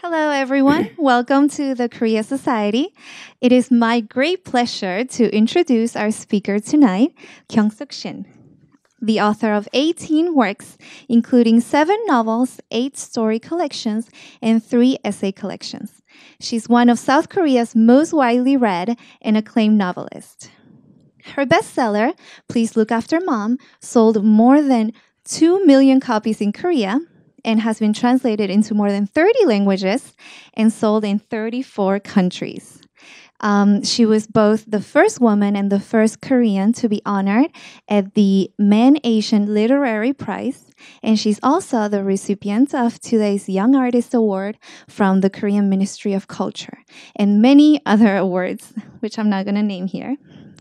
Hello, everyone. Welcome to the Korea Society. It is my great pleasure to introduce our speaker tonight, Kyung Suk Shin, the author of 18 works, including seven novels, eight story collections, and three essay collections. She's one of South Korea's most widely read and acclaimed novelists. Her bestseller, Please Look After Mom, sold more than 2 million copies in Korea and has been translated into more than 30 languages and sold in 34 countries. Um, she was both the first woman and the first Korean to be honored at the Man Asian Literary Prize, and she's also the recipient of today's Young Artist Award from the Korean Ministry of Culture and many other awards, which I'm not going to name here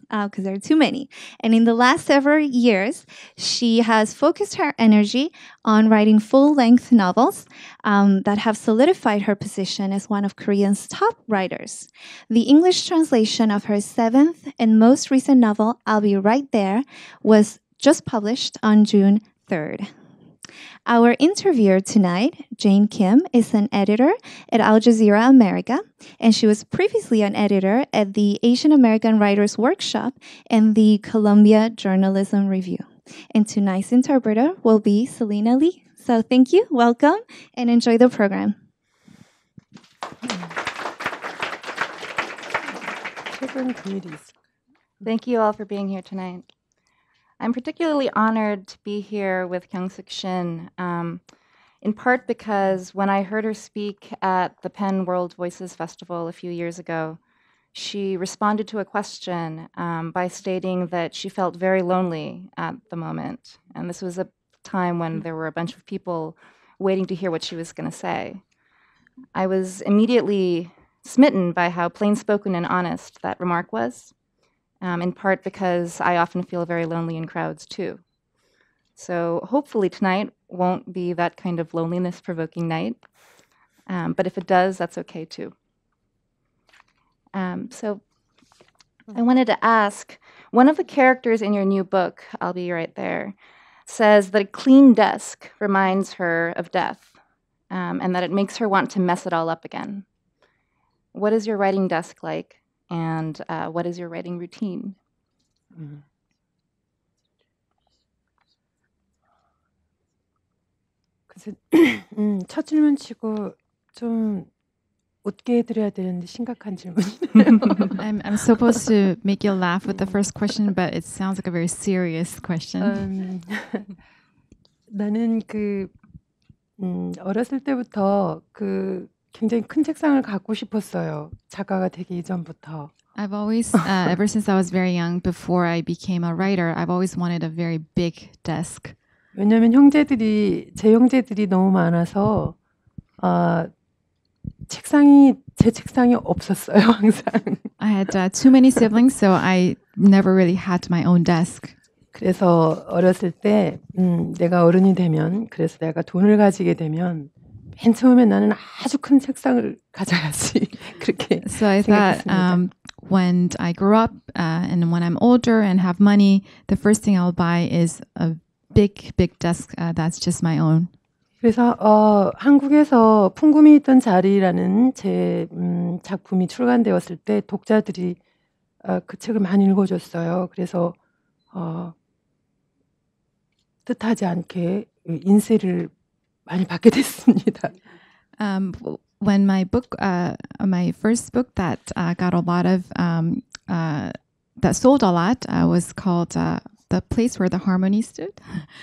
because uh, there are too many. And in the last several years, she has focused her energy on writing full length novels um, that have solidified her position as one of Korean's top writers. The English translation of her seventh and most recent novel, I'll Be Right There, was just published on June 3rd. Our interviewer tonight, Jane Kim, is an editor at Al Jazeera America, and she was previously an editor at the Asian American Writers Workshop and the Columbia Journalism Review. And tonight's interpreter will be Selena Lee. So thank you, welcome, and enjoy the program. Thank you all for being here tonight. I'm particularly honored to be here with Kyung Suk Shin, um, in part because when I heard her speak at the Penn World Voices Festival a few years ago, she responded to a question um, by stating that she felt very lonely at the moment. And this was a time when mm. there were a bunch of people waiting to hear what she was going to say. I was immediately smitten by how plain spoken and honest that remark was um, in part because I often feel very lonely in crowds too. So hopefully tonight won't be that kind of loneliness provoking night. Um, but if it does, that's okay too. Um, so I wanted to ask one of the characters in your new book, I'll Be Right There, says that a clean desk reminds her of death um, and that it makes her want to mess it all up again. What is your writing desk like? and uh, what is your writing routine? Mm -hmm. 좀 웃게 해드려야 되는데 심각한 질문이네요. I'm, I'm supposed to make you laugh with the first question, but it sounds like a very serious question. 음, um, 나는 그 음, 어렸을 때부터 그 굉장히 큰 책상을 갖고 싶었어요. 작가가 되기 이전부터. I've always, uh, ever since I was very young, before I became a writer, I've always wanted a very big desk. 왜냐하면 형제들이 제 형제들이 너무 많아서 아 책상이 제 책상이 없었어요 항상. I had uh, too many siblings, so I never really had my own desk. 그래서 어렸을 때 음, 내가 어른이 되면 그래서 내가 돈을 가지게 되면 맨 처음에 나는 아주 큰 책상을 가져야지 그렇게 So I thought um, when I grow up uh, and when I'm older and have money, the first thing I'll buy is a big, big desk uh, that's just my own. 그래서 어, 한국에서 풍금이 있던 자리라는 제 음, 작품이 출간되었을 때 독자들이 어, 그 책을 많이 읽어줬어요. 그래서 어, 뜻하지 않게 인쇄를 많이 받게 됐습니다. Um, when my book, uh, my first book that uh, got a lot of um, uh, that sold a lot uh, was called uh, "The Place Where the Harmony Stood."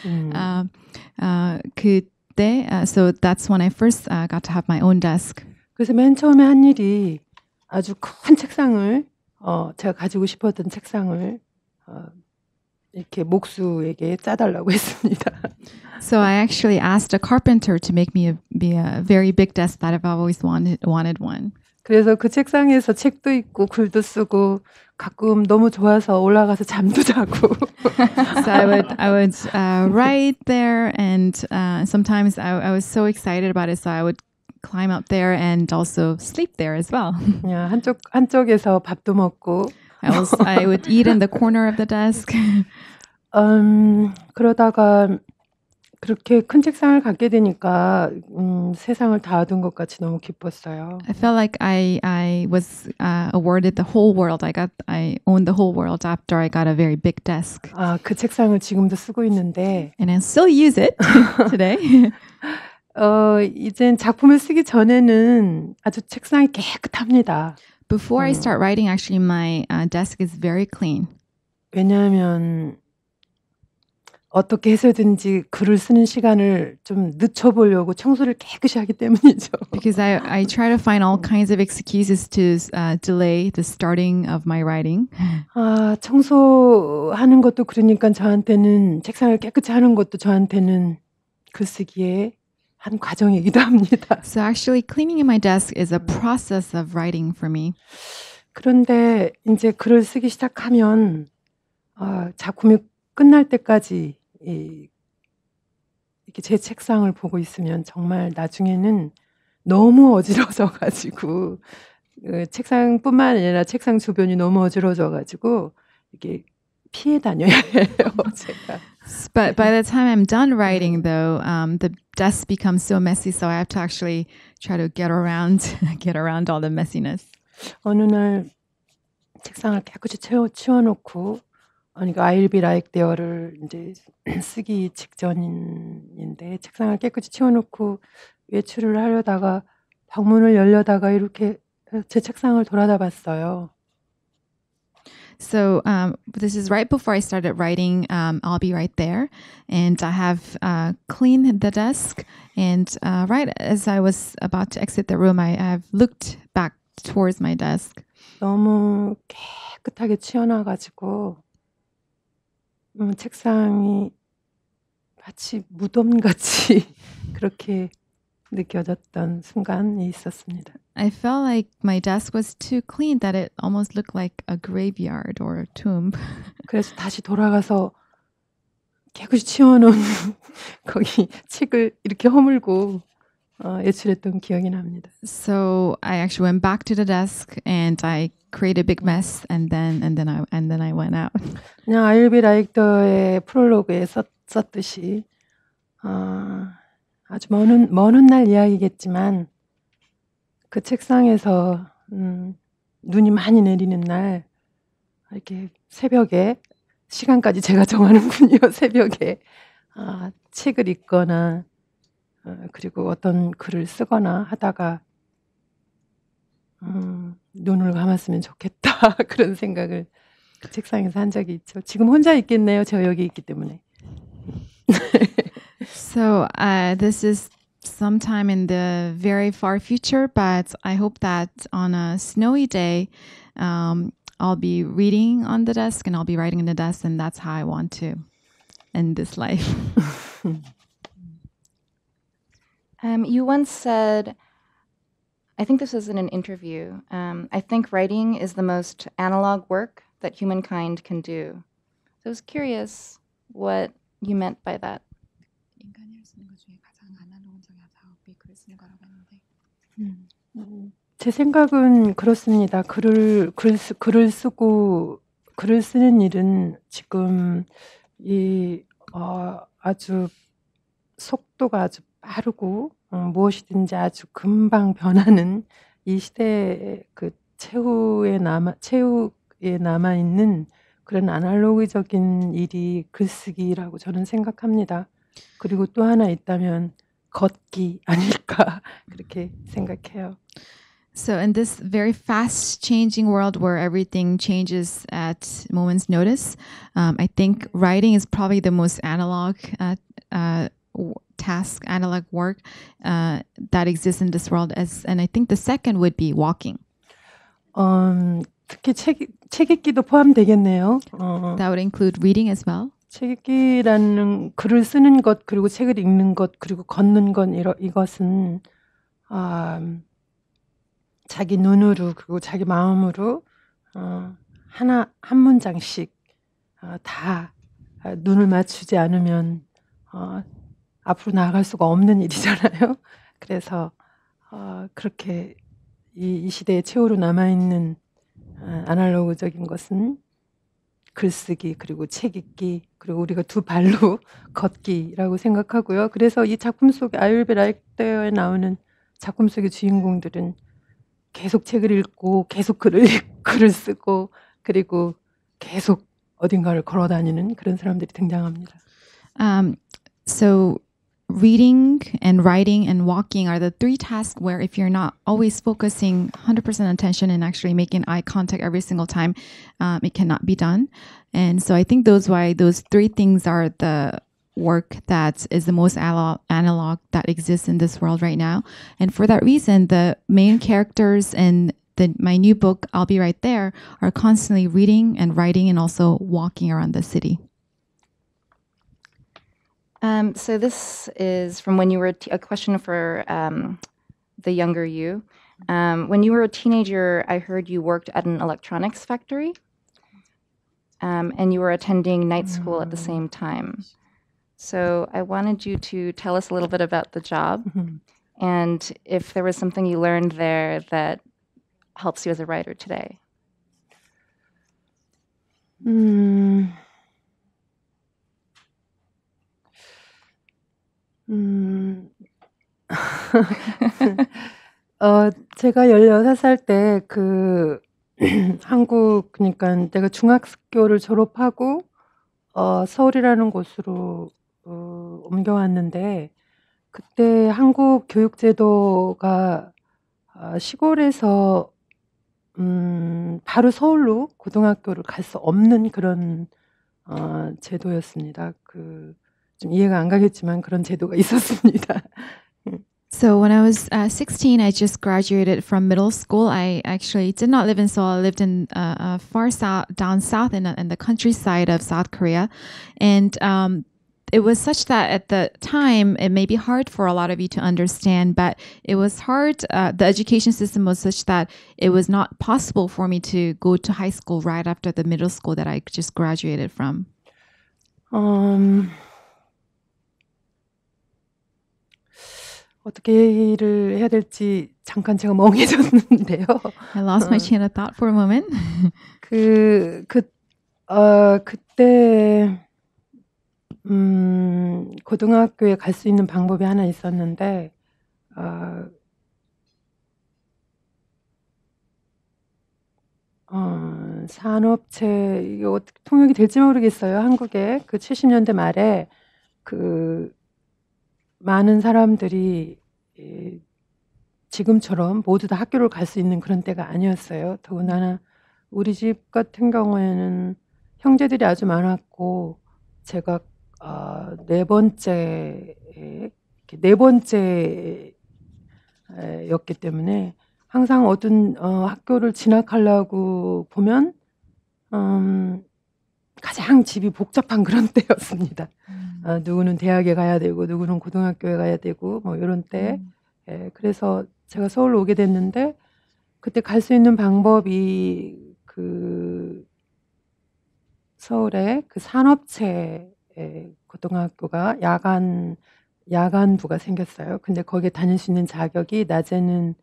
Mm. Uh, uh, 그때, uh, so that's when I first uh, got to have my own desk. 그래서 맨 처음에 한 일이 아주 큰 책상을 어, 제가 가지고 싶었던 책상을 어, 이렇게 목수에게 짜달라고 했습니다. So I actually asked a carpenter to make me a, be a very big desk that I've always wanted wanted one. 그래서 그 책상에서 책도 읽고 글도 쓰고 가끔 너무 좋아서 올라가서 잠도 자고. so I would I would uh, write there, and uh, sometimes I, I was so excited about it, so I would climb up there and also sleep there as well. 야, 한쪽 한쪽에서 밥도 먹고. I, was, I would eat in the corner of the desk. 음, 그러다가 그렇게 큰 책상을 갖게 되니까 음, 세상을 닿아둔 것 같이 너무 기뻤어요. I felt like I I was uh, awarded the whole world. I got I owned the whole world after I got a very big desk. 아, 그 책상을 지금도 쓰고 있는데 and I still use it today. 어, 이젠 작품을 쓰기 전에는 아주 책상이 깨끗합니다. Before 음. I start writing actually my uh, desk is very clean. 왜냐하면 어떻게 해서든지 글을 쓰는 시간을 좀 늦춰보려고 청소를 깨끗이 하기 때문이죠. Because I I try to find all kinds of excuses to uh, delay the starting of my writing. 아 청소하는 것도 그러니까 저한테는 책상을 깨끗이 하는 것도 저한테는 글쓰기에 한 과정이기도 합니다. So actually cleaning my desk is a process of writing for me. 그런데 이제 글을 쓰기 시작하면 아, 작품이 끝날 때까지 이, 이렇게 제 책상을 보고 있으면 정말 나중에는 너무 어지러져 가지고 그 책상뿐만 아니라 책상 주변이 너무 어지러져 가지고 이게 피해 다녀야 해요 제가. But by the time I'm done writing, though, um, the dust becomes so messy, so I have to actually try to get around, get around all the messiness. 어느 날 책상을 깨끗이 채워 치워놓고 그러니까 아일비 라이크 데어를 이제 쓰기 직전인데 책상을 깨끗이 치워놓고 외출을 하려다가 방문을 열려다가 이렇게 제 책상을 돌아다 봤어요. So um, this is right before I started writing. Um, I'll be right there, and I have uh, cleaned the desk. And uh, right as I was about to exit the room, I have looked back towards my desk. 너무 깨끗하게 치워놔가지고 어, 책상이 마치 무덤같이 그렇게 느껴졌던 순간이 있었습니다. I felt like my desk was too clean that it almost looked like a graveyard or a tomb. 그래서 다시 돌아가서 깨끗이 치워놓은 거기 책을 이렇게 허물고 어, 예출했던 기억이 납니다. So I actually went back to the desk and I created a big mess and then and then I and then I went out. 그냥 I'll be like the의 프롤로그에 썼, 썼듯이 어, 아주 먼먼날 이야기겠지만 그 책상에서 음, 눈이 많이 내리는 날 이렇게 새벽에 시간까지 제가 정하는군요. 새벽에 아, 책을 읽거나 그리고 어떤 글을 쓰거나 하다가 음, 눈을 감았으면 좋겠다 그런 생각을 그 책상에서 한 적이 있죠. 지금 혼자 있겠네요. 저 여기 있기 때문에. so uh, this is sometime in the very far future, but I hope that on a snowy day, um, I'll be reading on the desk and I'll be writing on the desk, and that's how I want to end this life. Um, you once said, I think this was in an interview, um, I think writing is the most analog work that humankind can do. So I was curious what you meant by that. Mm. 이 어, 아주 속도가 아주 빠르고 무엇이든지 아주 금방 변하는 이 시대의 그 최후에 남아 최후에 남아 있는 그런 아날로그적인 일이 글쓰기라고 저는 생각합니다. 그리고 또 하나 있다면 걷기 아닐까 그렇게 생각해요. So, in this very fast changing world where everything changes at moment's notice, um, I think writing is probably the most analog uh, uh, task, analog work uh, that exists in this world. As and I think the second would be walking. Um, 특히 책, 책 읽기도 포함되겠네요. 어. That would include reading as well. 책 읽기라는 글을 쓰는 것 그리고 책을 읽는 것 그리고 걷는 것 이러, 이것은 아, 자기 눈으로 그리고 자기 마음으로 어, 하나 한 문장씩 어, 다 눈을 맞추지 않으면 어, 앞으로 나아갈 수가 없는 일이잖아요. 그래서 어, 그렇게 이, 이 시대의 최후로 남아있는 아, 아날로그적인 것은 글쓰기 그리고 책 읽기 그리고 우리가 두 발로 걷기라고 생각하고요. 그래서 이 작품 속에 아율베 라이크데어에 나오는 작품 속의 주인공들은 계속 책을 읽고 계속 글을 글을 쓰고 그리고 계속 어딘가를 걸어 다니는 그런 사람들이 등장합니다. Um, so reading and writing and walking are the three tasks where if you're not always focusing 100% attention and actually making eye contact every single time um, it cannot be done and so i think those why those three things are the work that is the most analog that exists in this world right now and for that reason the main characters in the, my new book i'll be right there are constantly reading and writing and also walking around the city um, so this is from when you were a, t- a question for um, the younger you. Um, when you were a teenager, I heard you worked at an electronics factory, um, and you were attending night school at the mm. same time. So I wanted you to tell us a little bit about the job, mm-hmm. and if there was something you learned there that helps you as a writer today. Mm. 음. 어, 제가 16살 때 그 한국 그러니까 내가 중학교를 졸업하고 어, 서울이라는 곳으로 어, 옮겨왔는데 그때 한국 교육제도가 어, 시골에서 음, 바로 서울로 고등학교를 갈 수 없는 그런 어, 제도였습니다. 그좀 이해가 안 가겠지만 그런 제도가 있었습니다. So when I was uh, 16, I just graduated from middle school. I actually did not live in Seoul. I lived in uh, uh, far south, down south in, in the countryside of South Korea, and um, it was such that at the time it may be hard for a lot of you to understand but it was hard uh, the education system was such that it was not possible for me to go to high school right after the middle school that i just graduated from um 어떻게 얘기를 해야 될지 잠깐 제가 멍해졌는데요. I lost my 어. chain of thought for a moment. 그, 그, 어, 그때, 음, 고등학교에 갈 수 있는 방법이 하나 있었는데, 어, 어, 산업체 이게 어떻게 통역이 될지 모르겠어요. 한국에 그 70년대 말에 그 많은 사람들이 예, 지금처럼 모두 다 학교를 갈 수 있는 그런 때가 아니었어요. 더군다나 우리 집 같은 경우에는 형제들이 아주 많았고 제가 어, 네 번째 예, 네 번째였기 때문에 항상 어떤 어, 학교를 진학하려고 보면 음, 가장 집이 복잡한 그런 때였습니다. 음. 어, 누구는 대학에 가야 되고 누구는 고등학교에 가야 되고 뭐 이런 때 음. 예, 그래서 제가 서울로 오게 됐는데 그때 갈 수 있는 방법이 그 서울의 그 산업체 예, 고등학교가 야간 야간부가 생겼어요. 근데 거기에 다닐 수 있는 자격이 낮에는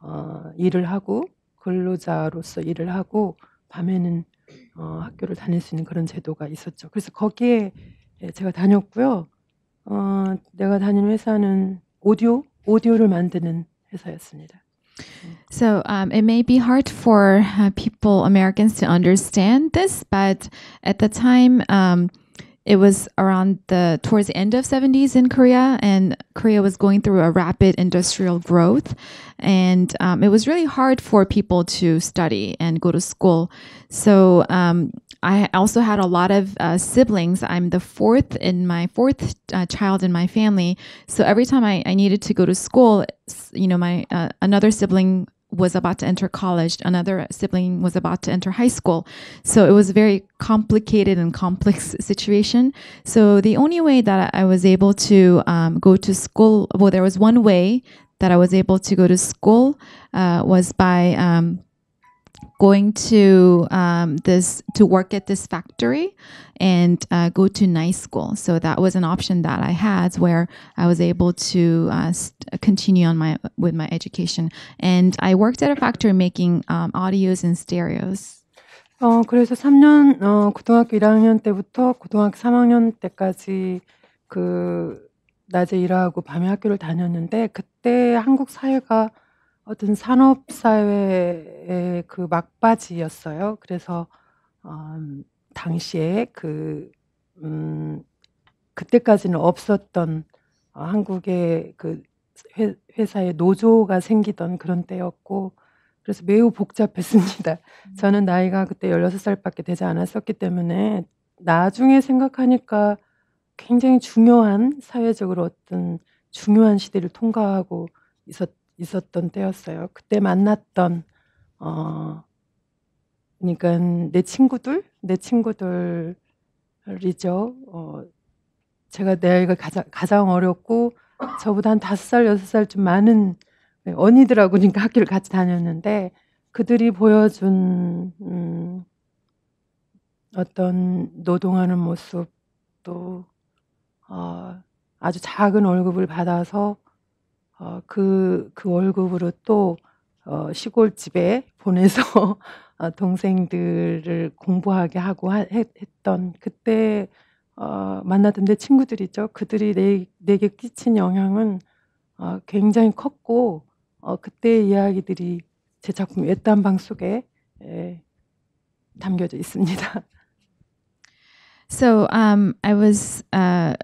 어, 일을 하고 근로자로서 일을 하고 밤에는 어, 학교를 다닐 수 있는 그런 제도가 있었죠. 그래서 거기에 예, 제가 다녔고요. 어, 내가 다닌 회사는 오디오 오디오를 만드는 회사였습니다. So um, it may be hard for uh, people, Americans, to understand this, but at the time, um, It was around the towards the end of 70s in Korea, and Korea was going through a rapid industrial growth, and um, it was really hard for people to study and go to school. So um, I also had a lot of uh, siblings. I'm the fourth in my fourth uh, child in my family. So every time I, I, needed to go to school, you know, my uh, another sibling was about to enter college, another sibling was about to enter high school. So it was a very complicated and complex situation. So the only way that I was able to um, go to school, well, there was one way that I was able to go to school uh, was by um, going to um, this to work at this factory and uh, go to night school so that was an option that i had where i was able to uh, st- continue on my with my education and i worked at a factory making um, audios and stereos 어 그래서 3년 어 고등학교 1학년 때부터 고등학교 3학년 때까지 그 낮에 일하고 밤에 학교를 다녔는데 그때 한국 사회가 어떤 산업 사회의 그 막바지였어요. 그래서 음, 당시에 그 음, 그때까지는 없었던 어, 한국의 그 회, 회사의 노조가 생기던 그런 때였고 그래서 매우 복잡했습니다. 음. 저는 나이가 그때 16살밖에 되지 않았었기 때문에 나중에 생각하니까 굉장히 중요한 사회적으로 어떤 중요한 시대를 통과하고 있었 있었던 때였어요. 그때 만났던 어 그러니까 내 친구들 내 친구들이죠. 어 제가 내가 가장 가장 어렵고 저보다 한 다섯 살 여섯 살 좀 많은 언니들하고 그러니까 학교를 같이 다녔는데 그들이 보여준 음, 어떤 노동하는 모습 도 어, 아주 작은 월급을 받아서 어, 그, 그 월급으로 또 어, 시골 집에 보내서 어, 동생들을 공부하게 하고 하, 했, 던 그때 어, 만나던내 친구들이죠. 그들이 내, 내게 끼친 영향은 어, 굉장히 컸고 어, 그때의 이야기들이 제 작품 외딴방 속에 예, 담겨져 있습니다. So um, I was uh,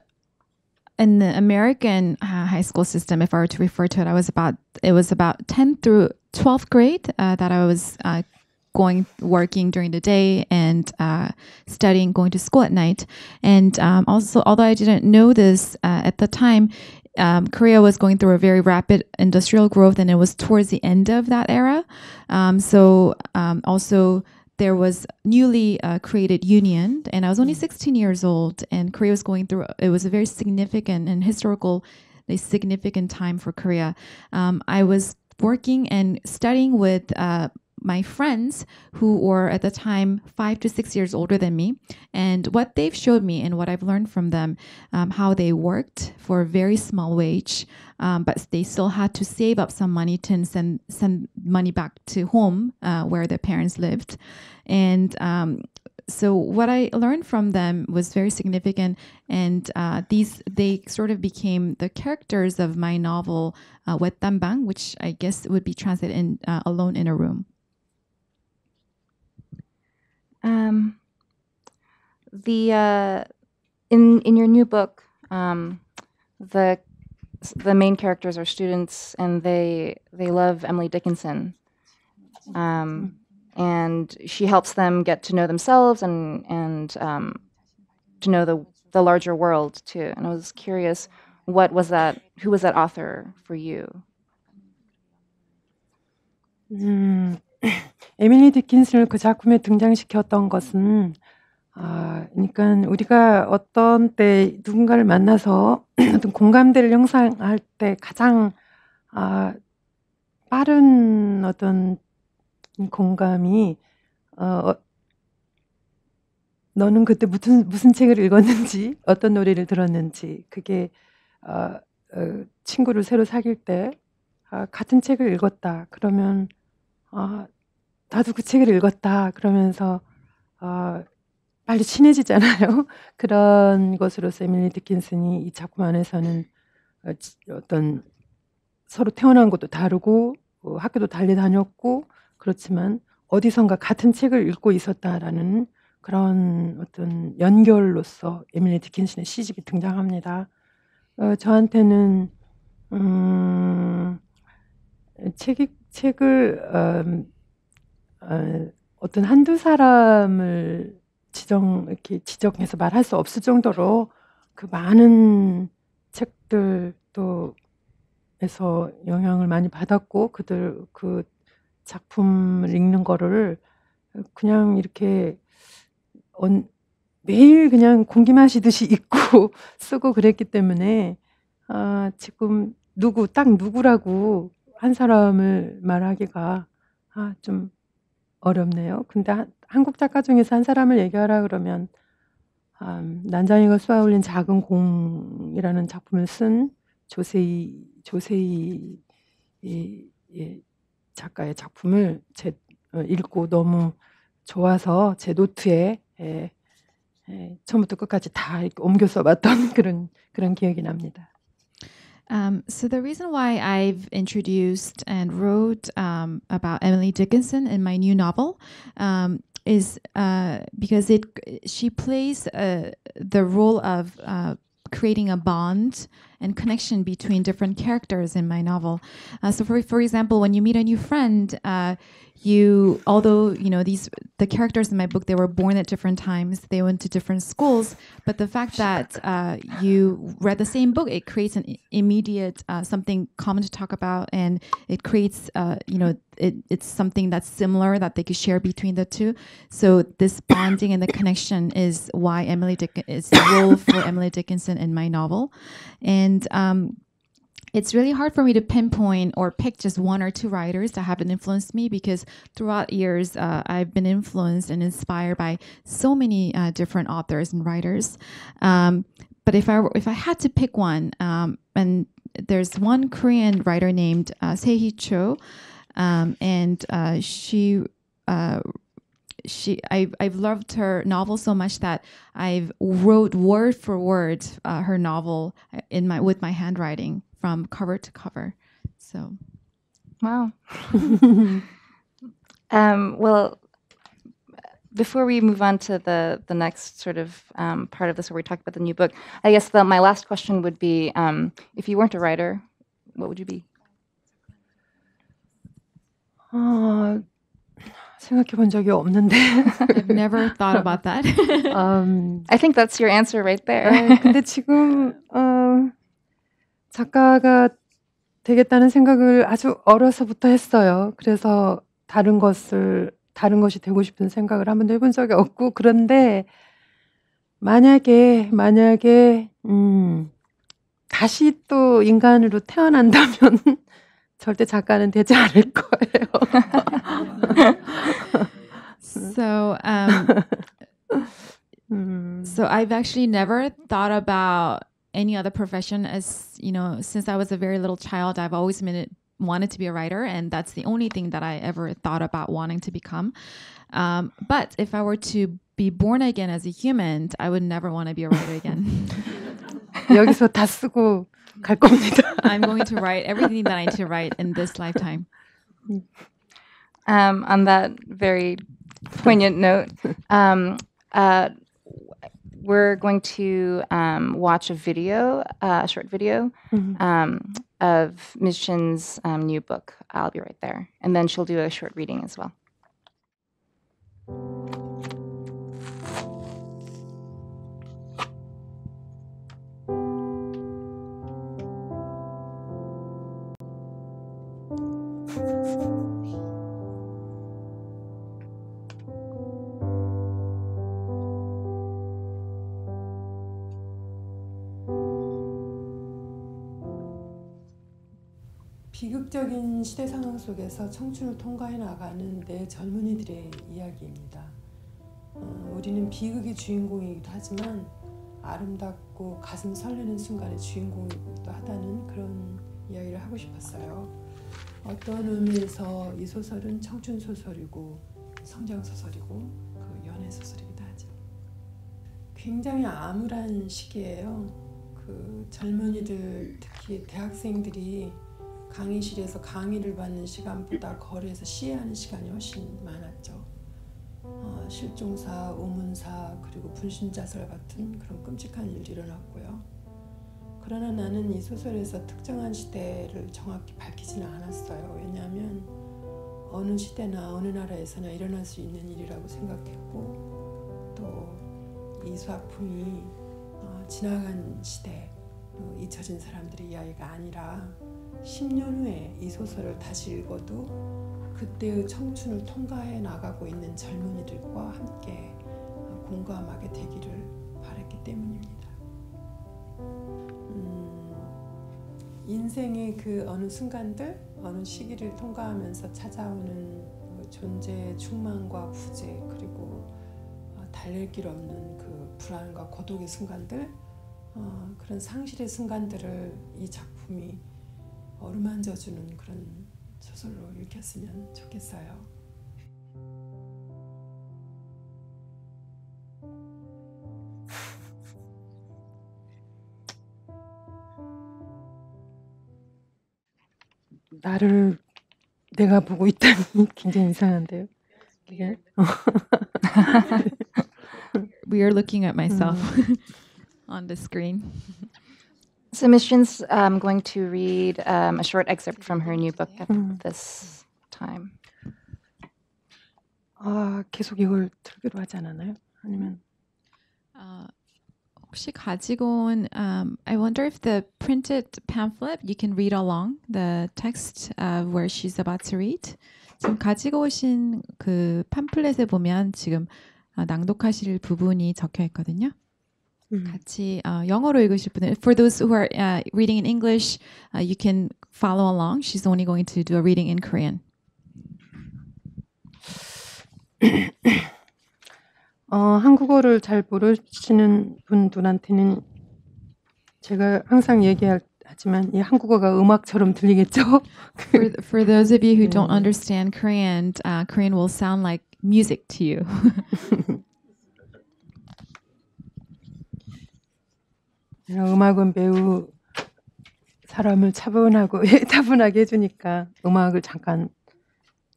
in the American uh, high school system, if I were to refer to it, I was about it was about 10th through 12th grade uh, that I was uh, going working during the day and uh, studying, going to school at night. And um, also, although I didn't know this uh, at the time, um, Korea was going through a very rapid industrial growth, and it was towards the end of that era. Um, so um, also there was newly uh, created union and i was only mm. 16 years old and korea was going through it was a very significant and historical a significant time for korea um, i was working and studying with uh, my friends who were at the time five to six years older than me and what they've showed me and what I've learned from them, um, how they worked for a very small wage, um, but they still had to save up some money to send, send money back to home uh, where their parents lived. And um, so what I learned from them was very significant, and uh, these they sort of became the characters of my novel uh, Wet Tambang, which I guess would be translated in uh, Alone in a Room. Um, the uh, in in your new book, um, the the main characters are students, and they they love Emily Dickinson, um, and she helps them get to know themselves and and um, to know the the larger world too. And I was curious, what was that? Who was that author for you? Mm. 에밀리 디킨스를 그 작품에 등장시켰던 것은 아, 그러니까 우리가 어떤 때 누군가를 만나서 어떤 공감대를 형성할 때 가장 아, 빠른 어떤 공감이 어, 어 너는 그때 무슨 무슨 책을 읽었는지 어떤 노래를 들었는지 그게 어, 어, 친구를 새로 사귈 때 아, 같은 책을 읽었다 그러면 어, 나도 그 책을 읽었다 그러면서 어, 빨리 친해지잖아요. 그런 것으로서 밀리 디킨슨이 이 작품 안에서는 어, 어떤 서로 태어난 것도 다르고 어, 학교도 달리 다녔고 그렇지만 어디선가 같은 책을 읽고 있었다라는 그런 어떤 연결로서 에밀리 디킨슨의 시집이 등장합니다. 어, 저한테는 음, 책이 책을 음, 어, 어떤 한두 사람을 지정 이렇게 지적해서 말할 수 없을 정도로 그 많은 책들 또 에서 영향을 많이 받았고 그들 그 작품을 읽는 거를 그냥 이렇게 언, 매일 그냥 공기 마시듯이 읽고 쓰고 그랬기 때문에 아, 지금 누구 딱 누구라고 한 사람을 말하기가 아, 좀 어렵네요. 근데 한, 한국 작가 중에서 한 사람을 얘기하라 그러면 아, 음, 난장이가 쏘아올린 작은 공이라는 작품을 쓴 조세희 조세희 이, 이 작가의 작품을 제, 어, 읽고 너무 좋아서 제 노트에 에, 에, 처음부터 끝까지 다 옮겨 써봤던 그런 그런 기억이 납니다. Um, so the reason why I've introduced and wrote um, about Emily Dickinson in my new novel um, is uh, because it she plays uh, the role of uh, creating a bond and connection between different characters in my novel. Uh, so, for, for example, when you meet a new friend, uh, you although you know these the characters in my book they were born at different times they went to different schools but the fact that uh, you read the same book it creates an immediate uh, something common to talk about and it creates uh, you know it, it's something that's similar that they could share between the two so this bonding and the connection is why emily dick is the role for emily dickinson in my novel and and um, it's really hard for me to pinpoint or pick just one or two writers that have influenced me because throughout years uh, I've been influenced and inspired by so many uh, different authors and writers. Um, but if I if I had to pick one, um, and there's one Korean writer named uh, Cho, um, and uh, she uh, she I, I've loved her novel so much that I've wrote word for word uh, her novel uh, in my with my handwriting from cover to cover. So, wow. um, well, before we move on to the the next sort of um, part of this where we talk about the new book, I guess the, my last question would be: um, If you weren't a writer, what would you be? Uh, 생각해 본 적이 없는데. I've never thought about that. um, I think that's your answer right there. 네, 근데 지금 어, 작가가 되겠다는 생각을 아주 어려서부터 했어요. 그래서 다른 것을 다른 것이 되고 싶은 생각을 한 번도 해본 적이 없고 그런데 만약에 만약에 음 다시 또 인간으로 태어난다면 절대 작가는 되지 않을 거예요. so um, so I've actually never thought about any other profession as you know since I was a very little child. I've always been wanted to be a writer, and that's the only thing that I ever thought about wanting to become. Um, but if I were to be born again as a human, I would never want to be a writer again. 여기서 다 쓰고 갈 겁니다. I'm going to write everything that I need to write in this lifetime. Um, on that very poignant note, um, uh, we're going to um, watch a video, uh, a short video mm-hmm. Um, of Ms. Shin's um, new book. I'll be right there. And then she'll do a short reading as well. 시대 상황 속에서 청춘을 통과해 나가는 내 젊은이들의 이야기입니다. 어, 우리는 비극의 주인공이기도 하지만 아름답고 가슴 설레는 순간의 주인공이기도 하다는 그런 이야기를 하고 싶었어요. 어떤 의미에서 이 소설은 청춘 소설이고 성장 소설이고 그 연애 소설이기도 하죠. 굉장히 암울한 시기예요. 그 젊은이들 특히 대학생들이 강의실에서 강의를 받는 시간보다 거리에서 시해하는 시간이 훨씬 많았죠. 어, 실종사, 우문사, 그리고 분신자살 같은 그런 끔찍한 일이 일어났고요. 그러나 나는 이 소설에서 특정한 시대를 정확히 밝히지는 않았어요. 왜냐하면 어느 시대나 어느 나라에서나 일어날 수 있는 일이라고 생각했고 또이수품이 어, 지나간 시대, 잊혀진 사람들의 이야기가 아니라 10년 후에 이 소설을 다시 읽어도 그때의 청춘을 통과해 나가고 있는 젊은이들과 함께 공감하게 되기를 바랬기 때문입니다. 음, 인생의 그 어느 순간들, 어느 시기를 통과하면서 찾아오는 그 존재의 충만과 부재, 그리고 어, 달랠 길 없는 그 불안과 고독의 순간들, 어, 그런 상실의 순간들을 이 작품이 어루만져주는 그런 소설로 읽혔으면 좋겠어요. 나를 내가 보고 있다니 굉장히 이상한데요. 이게 We are looking at myself 음. on the screen. So Missions um, going to read um, a short excerpt from her new book at mm. this time. 아, 계속 이걸 들기로 하지 않았나요? 아니면 uh, 혹시 가지고 온 um, I wonder if the printed pamphlet you can read along the text uh, where she's about to read. 지금 가지고 오신 그 팜플렛에 보면 지금 낭독하실 부분이 적혀 있거든요. 같이 어, 영어로 읽으실 분들 for those who are uh, reading in English, uh, you can follow along. She's only going to do a reading in Korean. 어, 한국어를 잘 모르시는 분들한테는 제가 항상 얘기할 하지만 이 한국어가 음악처럼 들리겠죠. for, for those of you who don't understand Korean, uh, Korean will sound like music to you. 음악은 매우 사람을 차분하고 차분하게 해주니까 음악을 잠깐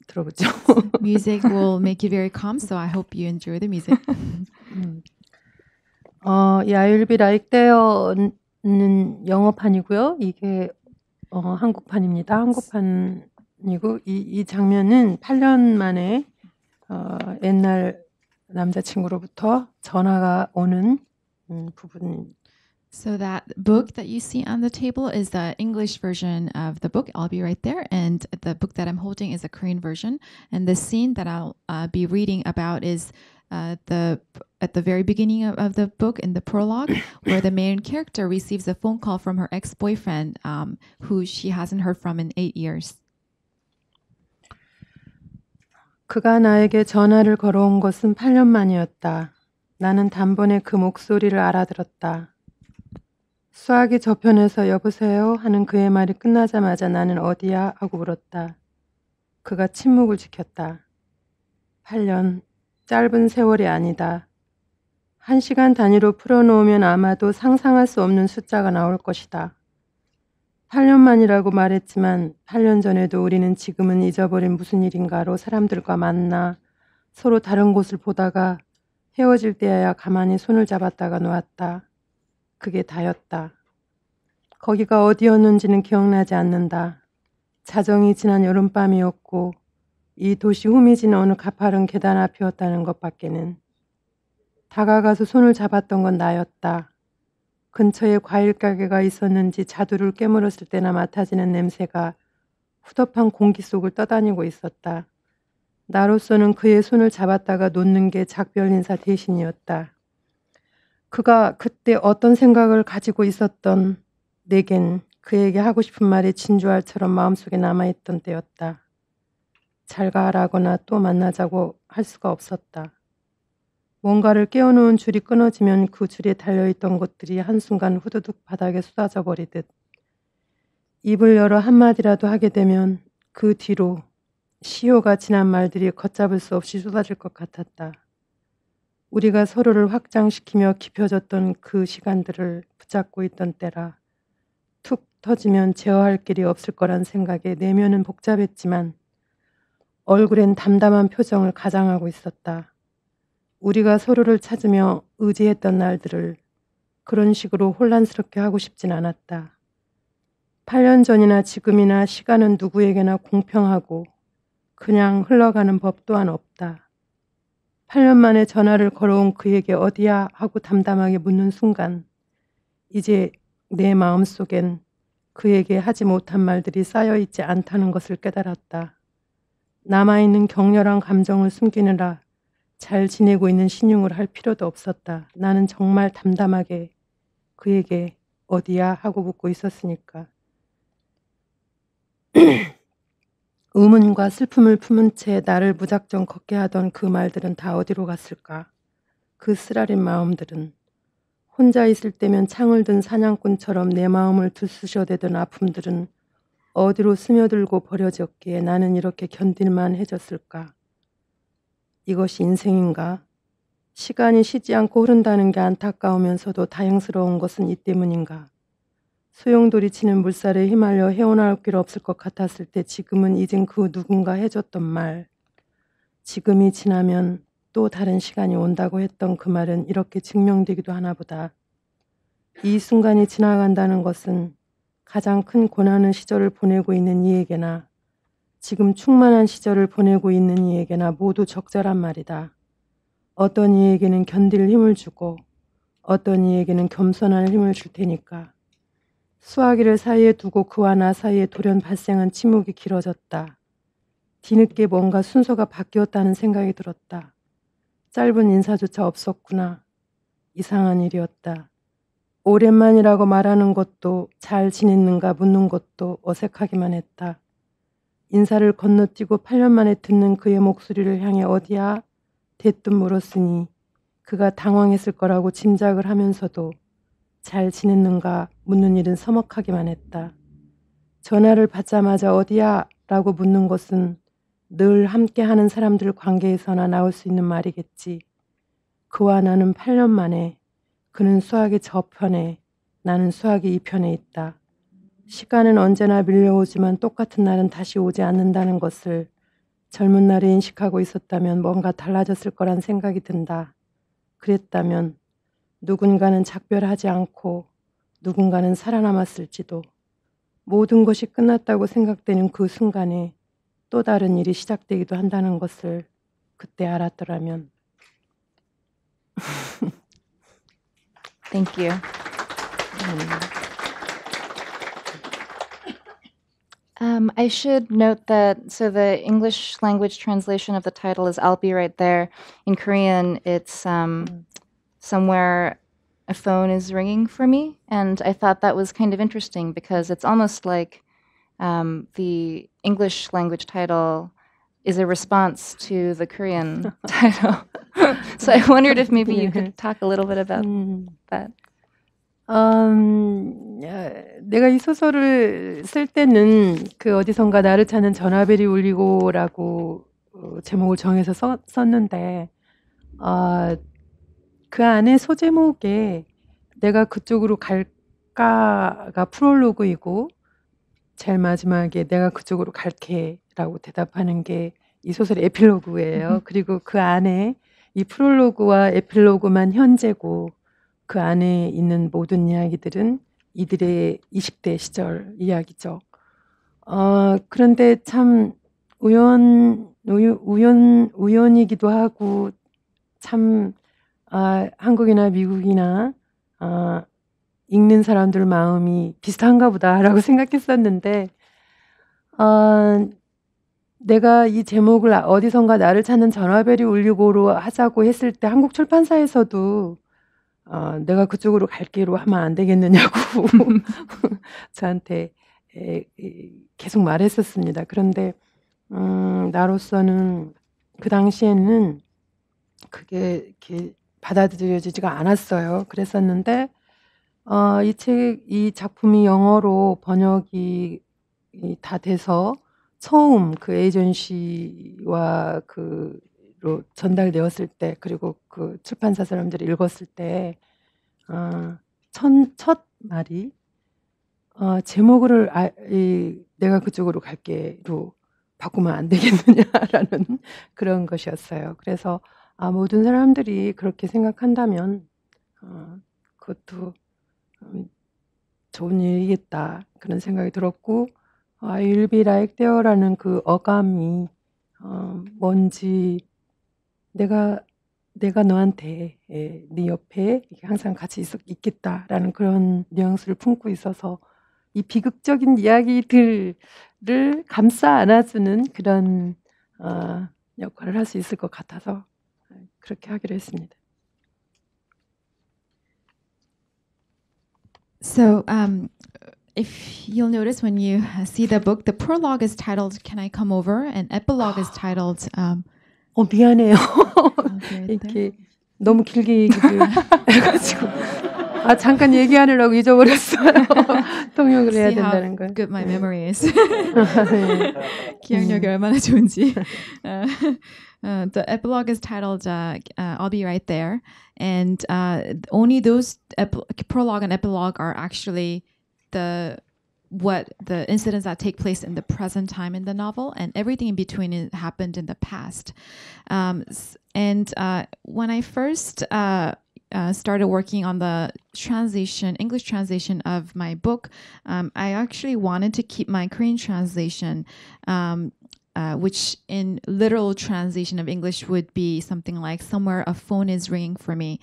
들어보죠. music will make you very calm, so I hope you enjoy the music. 음. 어, 야일비 라이크데어는 영어판이고요. 이게 어, 한국판입니다. 한국판이고 이, 이 장면은 8년 만에 어, 옛날 남자친구로부터 전화가 오는 음, 부분 So that book that you see on the table is the English version of the book. I'll be right there, and the book that I'm holding is a Korean version. And the scene that I'll uh, be reading about is uh, the at the very beginning of, of, the book in the prologue, where the main character receives a phone call from her ex-boyfriend, um, who she hasn't heard from in eight years. 그가 나에게 전화를 걸어온 것은 8년 만이었다. 나는 단번에 그 목소리를 알아들었다. 수학이 저편에서 여보세요 하는 그의 말이 끝나자마자 나는 어디야 하고 물었다. 그가 침묵을 지켰다. 8년 짧은 세월이 아니다. 한 시간 단위로 풀어놓으면 아마도 상상할 수 없는 숫자가 나올 것이다. 8년 만이라고 말했지만 8년 전에도 우리는 지금은 잊어버린 무슨 일인가로 사람들과 만나 서로 다른 곳을 보다가 헤어질 때야 가만히 손을 잡았다가 놓았다. 그게 다였다. 거기가 어디였는지는 기억나지 않는다. 자정이 지난 여름밤이었고 이 도시 후미진 어느 가파른 계단 앞이었다는 것밖에는 다가가서 손을 잡았던 건 나였다. 근처에 과일 가게가 있었는지 자두를 깨물었을 때나 맡아지는 냄새가 후덥한 공기 속을 떠다니고 있었다. 나로서는 그의 손을 잡았다가 놓는 게 작별 인사 대신이었다. 그가 그때 어떤 생각을 가지고 있었던 내겐 그에게 하고 싶은 말이 진주알처럼 마음속에 남아있던 때였다. 잘 가라거나 또 만나자고 할 수가 없었다. 뭔가를 깨어놓은 줄이 끊어지면 그 줄에 달려있던 것들이 한순간 후두둑 바닥에 쏟아져 버리듯 입을 열어 한마디라도 하게 되면 그 뒤로 시효가 지난 말들이 걷잡을 수 없이 쏟아질 것 같았다. 우리가 서로를 확장시키며 깊어졌던그 시간들을 붙잡고 있던 때라 툭 터지면 제어할 길이 없을 거란 생각에 내면은 복잡했지만 얼굴엔 담담한 표정을 가장하고 있었다. 우리가 서로를 찾으며 의지했던 날들을 그런 식으로 혼란스럽게 하고 싶진 않았다. 8년 전이나 지금이나 시간은 누구에게나 공평하고 그냥 흘러가는 법 또한 없다. 8년 만에 전화를 걸어온 그에게 어디야 하고 담담하게 묻는 순간 이제 내 마음속엔 그에게 하지 못한 말들이 쌓여있지 않다는 것을 깨달았다. 남아있는 격렬한 감정을 숨기느라 잘 지내고 있는 신용을 할 필요도 없었다. 나는 정말 담담하게 그에게 어디야 하고 묻고 있었으니까. 의문과 슬픔을 품은 채 나를 무작정 걷게 하던 그 말들은 다 어디로 갔을까? 그 쓰라린 마음들은 혼자 있을 때면 창을 든 사냥꾼처럼 내 마음을 두쑤셔대던 아픔들은 어디로 스며들고 버려졌기에 나는 이렇게 견딜만 해졌을까? 이것이 인생인가? 시간이 쉬지 않고 흐른다는 게 안타까우면서도 다행스러운 것은 이 때문인가? 소용돌이 치는 물살에 휘말려 헤어나올 길 없을 것 같았을 때 지금은 이젠 그 누군가 해줬던 말. 지금이 지나면 또 다른 시간이 온다고 했던 그 말은 이렇게 증명되기도 하나 보다. 이 순간이 지나간다는 것은 가장 큰 고난의 시절을 보내고 있는 이에게나 지금 충만한 시절을 보내고 있는 이에게나 모두 적절한 말이다. 어떤 이에게는 견딜 힘을 주고 어떤 이에게는 겸손할 힘을 줄 테니까. 수화기를 사이에 두고 그와 나 사이에 돌연 발생한 침묵이 길어졌다. 뒤늦게 뭔가 순서가 바뀌었다는 생각이 들었다. 짧은 인사조차 없었구나. 이상한 일이었다. 오랜만이라고 말하는 것도 잘 지냈는가 묻는 것도 어색하기만 했다. 인사를 건너뛰고 8년 만에 듣는 그의 목소리를 향해 어디야? 대뜸 물었으니 그가 당황했을 거라고 짐작을 하면서도 잘 지냈는가 묻는 일은 서먹하기만 했다. 전화를 받자마자 어디야? 라고 묻는 것은 늘 함께하는 사람들 관계에서나 나올 수 있는 말이겠지. 그와 나는 8년 만에, 그는 수학의 저편에, 나는 수학의 이편에 있다. 시간은 언제나 밀려오지만 똑같은 날은 다시 오지 않는다는 것을 젊은 날에 인식하고 있었다면 뭔가 달라졌을 거란 생각이 든다. 그랬다면 누군가는 작별하지 않고 누군가는 살아남았을지도 모든 것이 끝났다고 생각되는 그 순간에 또 다른 일이 시작되기도 한다는 것을 그때 알았더라면. Thank you. Um, I should note that so the English language translation of the title is "I'll be right there." In Korean, it's um, somewhere a phone is ringing for me. And I thought that was kind of interesting because it's almost like um, the English language title is a response to the Korean title. so I wondered if maybe you could talk a little bit about mm. that. Um, uh, 내가 이 소설을 쓸 때는 그 어디선가 나를 찾는 전화벨이 울리고라고 제목을 정해서 써, 썼는데 어, 그 안에 소제목에 내가 그쪽으로 갈까가 프롤로그이고 제일 마지막에 내가 그쪽으로 갈게라고 대답하는 게 이 소설의 에필로그예요. 그리고 그 안에 이 프롤로그와 에필로그만 현재고 그 안에 있는 모든 이야기들은 이들의 20대 시절 이야기죠. 어, 그런데 참 우연 우연 우연이기도 하고 참 아, 한국이나 미국이나 아, 읽는 사람들 마음이 비슷한가 보다라고 생각했었는데 어, 내가 이 제목을 어디선가 나를 찾는 전화벨이 울리고로 하자고 했을 때 한국 출판사에서도 어, 내가 그쪽으로 갈게로 하면 안 되겠느냐고 저한테 에, 에, 계속 말했었습니다. 그런데 음, 나로서는 그 당시에는 그게 이렇게 받아들여지지가 않았어요. 그랬었는데 어, 이 책, 이 작품이 영어로 번역이 다 돼서 처음 그 에이전시와 그로 전달되었을 때 그리고 그 출판사 사람들이 읽었을 때 어, 첫, 첫 말이 어, 제목을 아, 이, 내가 그쪽으로 갈게로 바꾸면 안 되겠느냐라는 그런 것이었어요. 그래서 아, 모든 사람들이 그렇게 생각한다면 어, 그것도 음, 좋은 일이겠다 그런 생각이 들었고 아일비 라이크데어라는 그 어감이 어, 뭔지 내가 내가 너한테 예, 네 옆에 항상 같이 있, 있겠다라는 그런 뉘앙스를 품고 있어서 이 비극적인 이야기들을 감싸 안아주는 그런 어, 역할을 할 수 있을 것 같아서 그렇게 하기로 했습니다. So um, if you'll notice when you see the book, the prologue is titled "Can I Come Over?" and epilogue is titled. Um, 어 미안해요. 이렇게 너무 길게 얘기를 해가지고 아 잠깐 얘기하느라고 잊어버렸어요. 통역을 해야 된다는 걸. Good my memory is. 기억력이 얼마나 좋은지. Uh, the epilogue is titled uh, uh, I'll Be Right There. And uh, only those prologue and epilogue are actually the what the incidents that take place in the present time in the novel and everything in between happened in the past um, and uh, when i first uh, started working on the translation, English translation of my book, um, I actually wanted to keep my Korean translation um, uh, which in literal translation of English would be something like somewhere a phone is ringing for me.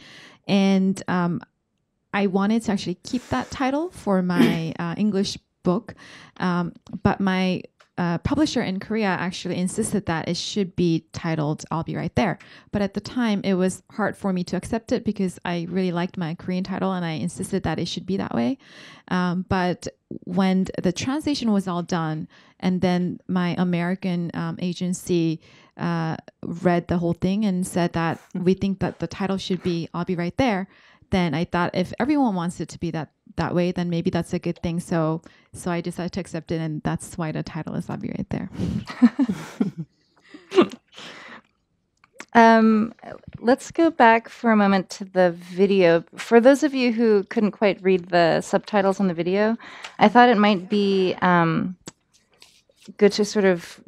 And um, I wanted to actually keep that title for my uh, English book, um, but my publisher in Korea actually insisted that it should be titled I'll Be Right There. But at the time, it was hard for me to accept it because I really liked my Korean title and I insisted that it should be that way. Um, but when the translation was all done, and then my American um, agency uh, read the whole thing and said that we think that the title should be I'll Be Right There then I thought if everyone wants it to be that that way, then maybe that's a good thing. So so I decided to accept it, and that's why the title is Abby right there. um, let's go back for a moment to the video. For those of you who couldn't quite read the subtitles on the video, I thought it might be um, good to sort of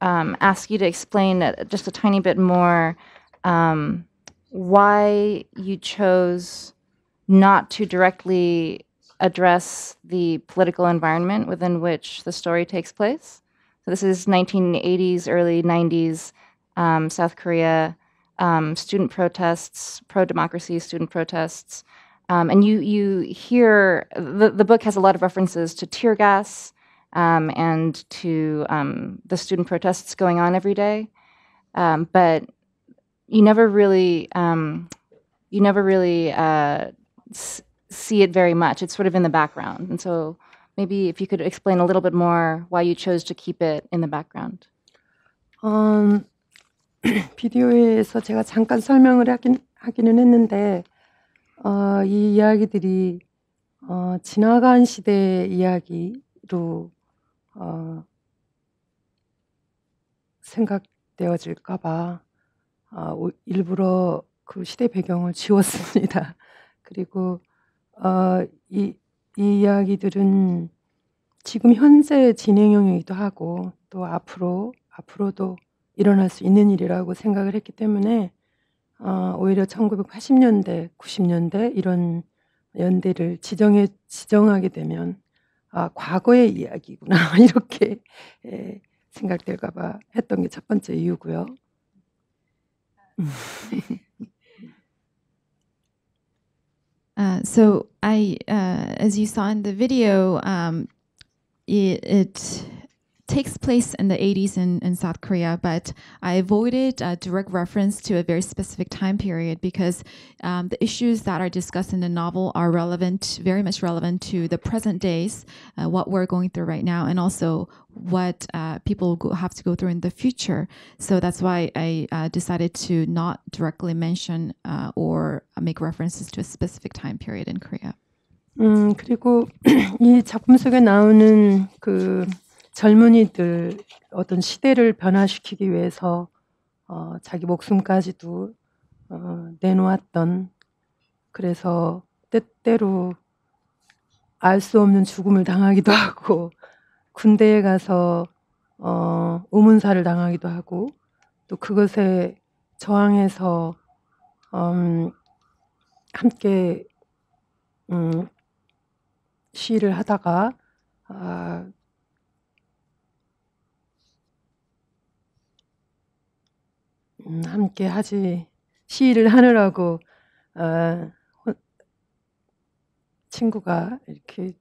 um, ask you to explain uh, just a tiny bit more. Um, why you chose not to directly address the political environment within which the story takes place. So this is 1980s, early 90s, um, South Korea, um, student protests, pro-democracy student protests. Um, and you, you hear, the, the book has a lot of references to tear gas um, and to um, the student protests going on every day. Um, but you never really um, you never really uh, s- see it very much. It's sort of in the background, and so maybe if you could explain a little bit more why you chose to keep it in the background. Um, 비디오에서 제가 잠깐 설명을 하긴 하기는 했는데 어, 이 이야기들이 어, 지나간 시대의 이야기로 어, 생각되어질까봐 어, 일부러 그 시대 배경을 지웠습니다. 그리고 어, 이, 이 이야기들은 지금 현재 진행형이기도 하고 또 앞으로 앞으로도 일어날 수 있는 일이라고 생각을 했기 때문에 어, 오히려 1980년대, 90년대 이런 연대를 지정해 지정하게 되면 아 과거의 이야기구나 이렇게 에, 예, 생각될까봐 했던 게 첫 번째 이유고요. Uh, so I, uh, as you saw in the video, um, it, it takes place in the 80s in, in South Korea, but I avoided uh, direct reference to a very specific time period because um, the issues that are discussed in the novel are relevant, very much relevant to the present days, uh, what we're going through right now, and also what uh, people go, have to go through in the future. So that's why I uh, decided to not directly mention uh, or make references to a specific time period in Korea. 음, 그리고 이 작품 속에 나오는 그 젊은이들 어떤 시대를 변화시키기 위해서 어, 자기 목숨까지도 어, 내놓았던 그래서 때때로 알 수 없는 죽음을 당하기도 하고 군대에 가서 어, 의문사를 당하기도 하고 또 그것에 저항해서 음, 함께 음, 시위를 하다가 아, 음, 함께 하지 시위를 하느라고 아, 친구가 이렇게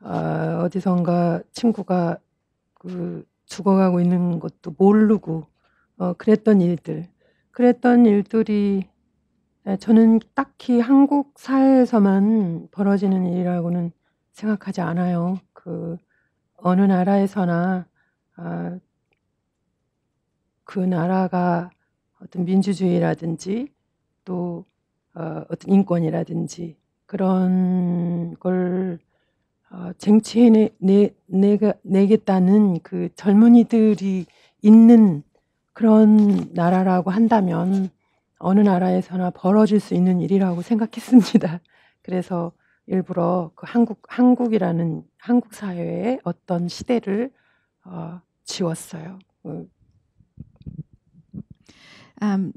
아, 어디선가 친구가 그 죽어가고 있는 것도 모르고 어, 그랬던 일들 그랬던 일들이 저는 딱히 한국 사회에서만 벌어지는 일이라고는 생각하지 않아요. 그 어느 나라에서나 아, 그 나라가 어떤 민주주의라든지 또 어, 어떤 인권이라든지 그런 걸 어, 쟁취해 내, 내가 내겠다는 그 젊은이들이 있는 그런 나라라고 한다면 어느 나라에서나 벌어질 수 있는 일이라고 생각했습니다. 그래서 일부러 그 한국 한국이라는 한국 사회의 어떤 시대를 어, 지웠어요. 그 Um,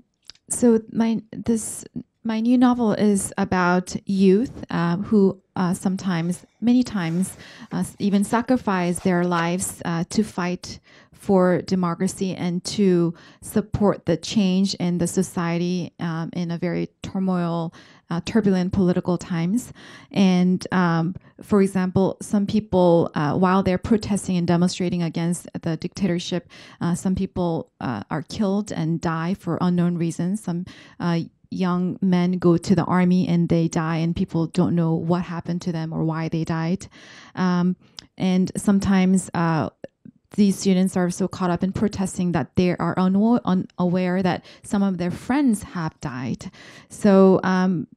so my this my new novel is about youth uh, who uh, sometimes, many times, uh, even sacrifice their lives uh, to fight for democracy and to support the change in the society um, in a very turmoil uh, turbulent political times. And um, for example, some people, uh, while they're protesting and demonstrating against the dictatorship, uh, some people uh, are killed and die for unknown reasons. Some uh, young men go to the army and they die, and people don't know what happened to them or why they died. Um, and sometimes uh, these students are so caught up in protesting that they are unaware that some of their friends have died. So um,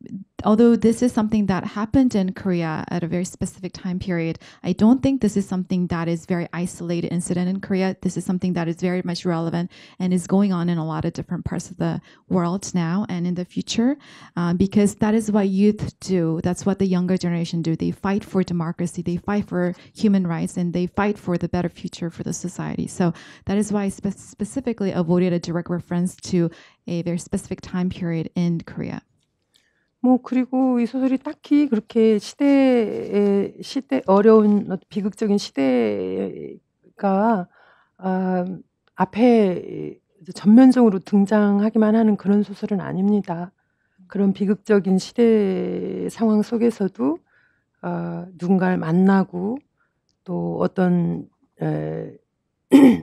although this is something that happened in Korea at a very specific time period, I don't think this is something that is very isolated incident in Korea. This is something that is very much relevant and is going on in a lot of different parts of the world now and in the future, um, because that is what youth do. That's what the younger generation do. They fight for democracy, they fight for human rights, and they fight for the better future for the society. So that is why I spe- specifically avoided a direct reference to a very specific time period in Korea. 뭐 그리고 이 소설이 딱히 그렇게 시대의 시대 어려운 비극적인 시대가 아, 앞에 전면적으로 등장하기만 하는 그런 소설은 아닙니다. 그런 비극적인 시대 상황 속에서도 아, 누군가를 만나고 또 어떤 에,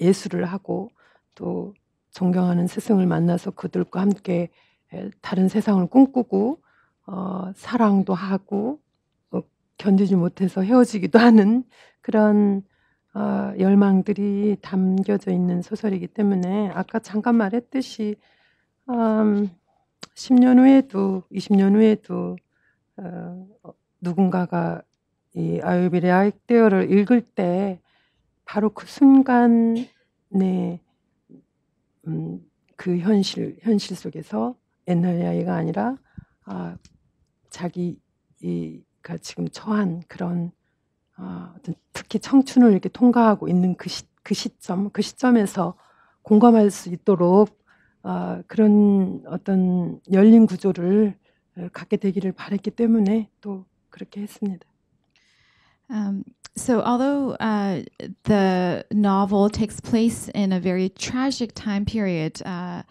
예술을 하고 또 존경하는 스승을 만나서 그들과 함께 예, 다른 세상을 꿈꾸고 어, 사랑도 하고 어, 견디지 못해서 헤어지기도 하는 그런 어, 열망들이 담겨져 있는 소설이기 때문에 아까 잠깐 말했듯이 음, 10년 후에도 20년 후에도 어, 어, 누군가가 이 아유빌의 아이데어를 읽을 때 바로 그 순간에 음, 그 현실 현실 속에서 옛날 이야기가 아니라 아, 자기가 그러니까 지금 처한 그런 아, 어떤 특히 청춘을 이렇게 통과하고 있는 그, 시, 그 시점 그 시점에서 공감할 수 있도록 아, 그런 어떤 열린 구조를 갖게 되기를 바랬기 때문에 또 그렇게 했습니다. Um, so, although uh, the novel takes place in a very tragic time period, uh,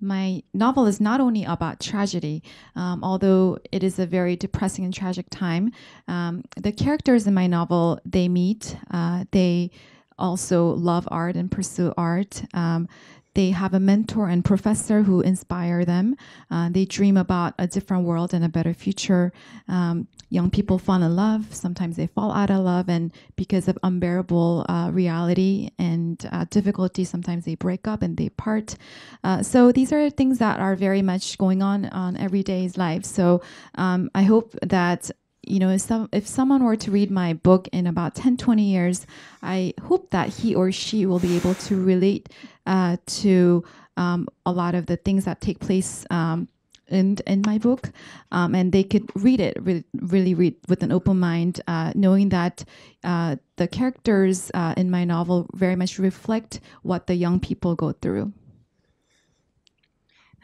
my novel is not only about tragedy, um, although it is a very depressing and tragic time. Um, the characters in my novel they meet, uh, they also love art and pursue art. Um, they have a mentor and professor who inspire them. Uh, they dream about a different world and a better future. Um, young people fall in love. Sometimes they fall out of love, and because of unbearable uh, reality and uh, difficulty, sometimes they break up and they part. Uh, so these are things that are very much going on on everyday's life. So um, I hope that you know, if, some, if someone were to read my book in about 10, 20 years, I hope that he or she will be able to relate uh, to um, a lot of the things that take place um, in, in my book. Um, and they could read it, re- really read with an open mind, uh, knowing that uh, the characters uh, in my novel very much reflect what the young people go through.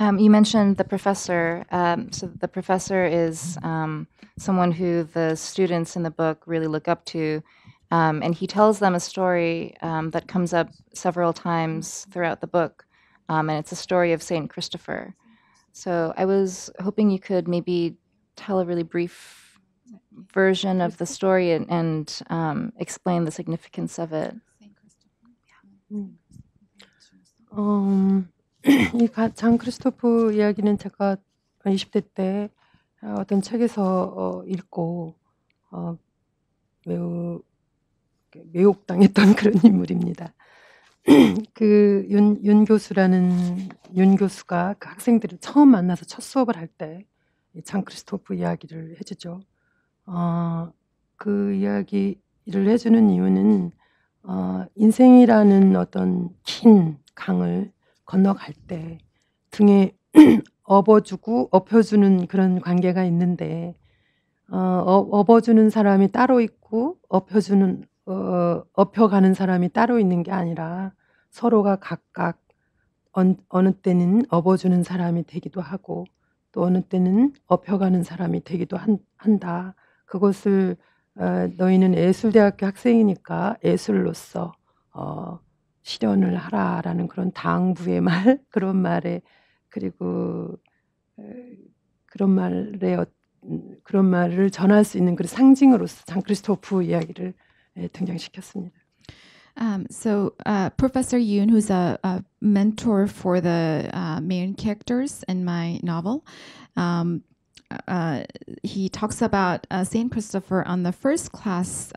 Um, you mentioned the professor. Um, so the professor is um, someone who the students in the book really look up to, um, and he tells them a story um, that comes up several times throughout the book, um, and it's a story of Saint Christopher. So I was hoping you could maybe tell a really brief version of the story and, and explain the significance of it. Um, 이장 크리스토프 이야기는 제가 20대 때 아, 어떤 책에서 어, 읽고 어, 매우 매혹당했던 그런 인물입니다. 그윤 윤 교수라는 윤 교수가 그 학생들을 처음 만나서 첫 수업을 할 때 장 크리스토프 이야기를 해주죠. 어, 그 이야기를 해주는 이유는 어, 인생이라는 어떤 긴 강을 건너갈 때 등에 업어주고 업혀주는 그런 관계가 있는데 어, 어, 업어주는 사람이 따로 있고 업혀주는 어, 업혀가는 사람이 따로 있는 게 아니라 서로가 각각 어, 느 때는 업어주는 사람이 되기도 하고 또 어느 때는 업혀가는 사람이 되기도 한, 한다. 그것을 어, 너희는 예술대학교 학생이니까 예술로서 어, 실현을 하라라는 그런 당부의 말 그런 말에 그리고 그런 말에 그런 말을 전할 수 있는 그런 상징으로서 장 크리스토프 이야기를 등장시켰습니다. Um, so uh, Professor Yoon, who's a, a mentor for the uh, main characters in my novel, um, uh, he talks about Saint Christopher on the first class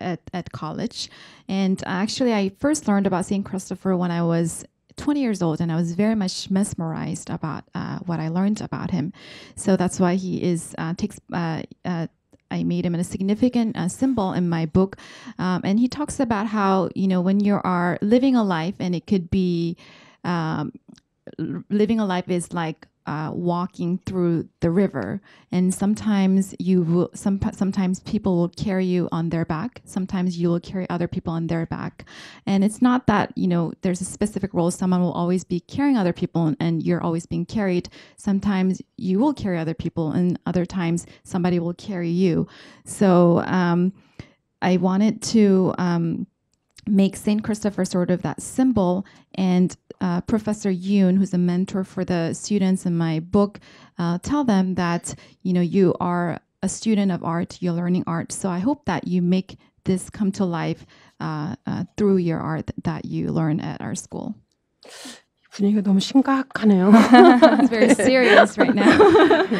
at, at college. And actually, I first learned about St. Christopher when I was 20 years old, and I was very much mesmerized about uh, what I learned about him. So that's why he is uh, takes. Uh, uh, I made him a significant uh, symbol in my book. Um, and he talks about how, you know, when you are living a life, and it could be um, living a life is like uh, walking through the river, and sometimes you will, some sometimes people will carry you on their back. Sometimes you will carry other people on their back, and it's not that you know there's a specific role. Someone will always be carrying other people, and you're always being carried. Sometimes you will carry other people, and other times somebody will carry you. So um, I wanted to. Um, make Saint Christopher sort of that symbol and uh, Professor Yoon, who's a mentor for the students in my book, uh, tell them that you know you are a student of art, you're learning art. So I hope that you make this come to life uh, uh through your art that you learn at our school. 분위기가 너무 심각하네요. It's very serious right now.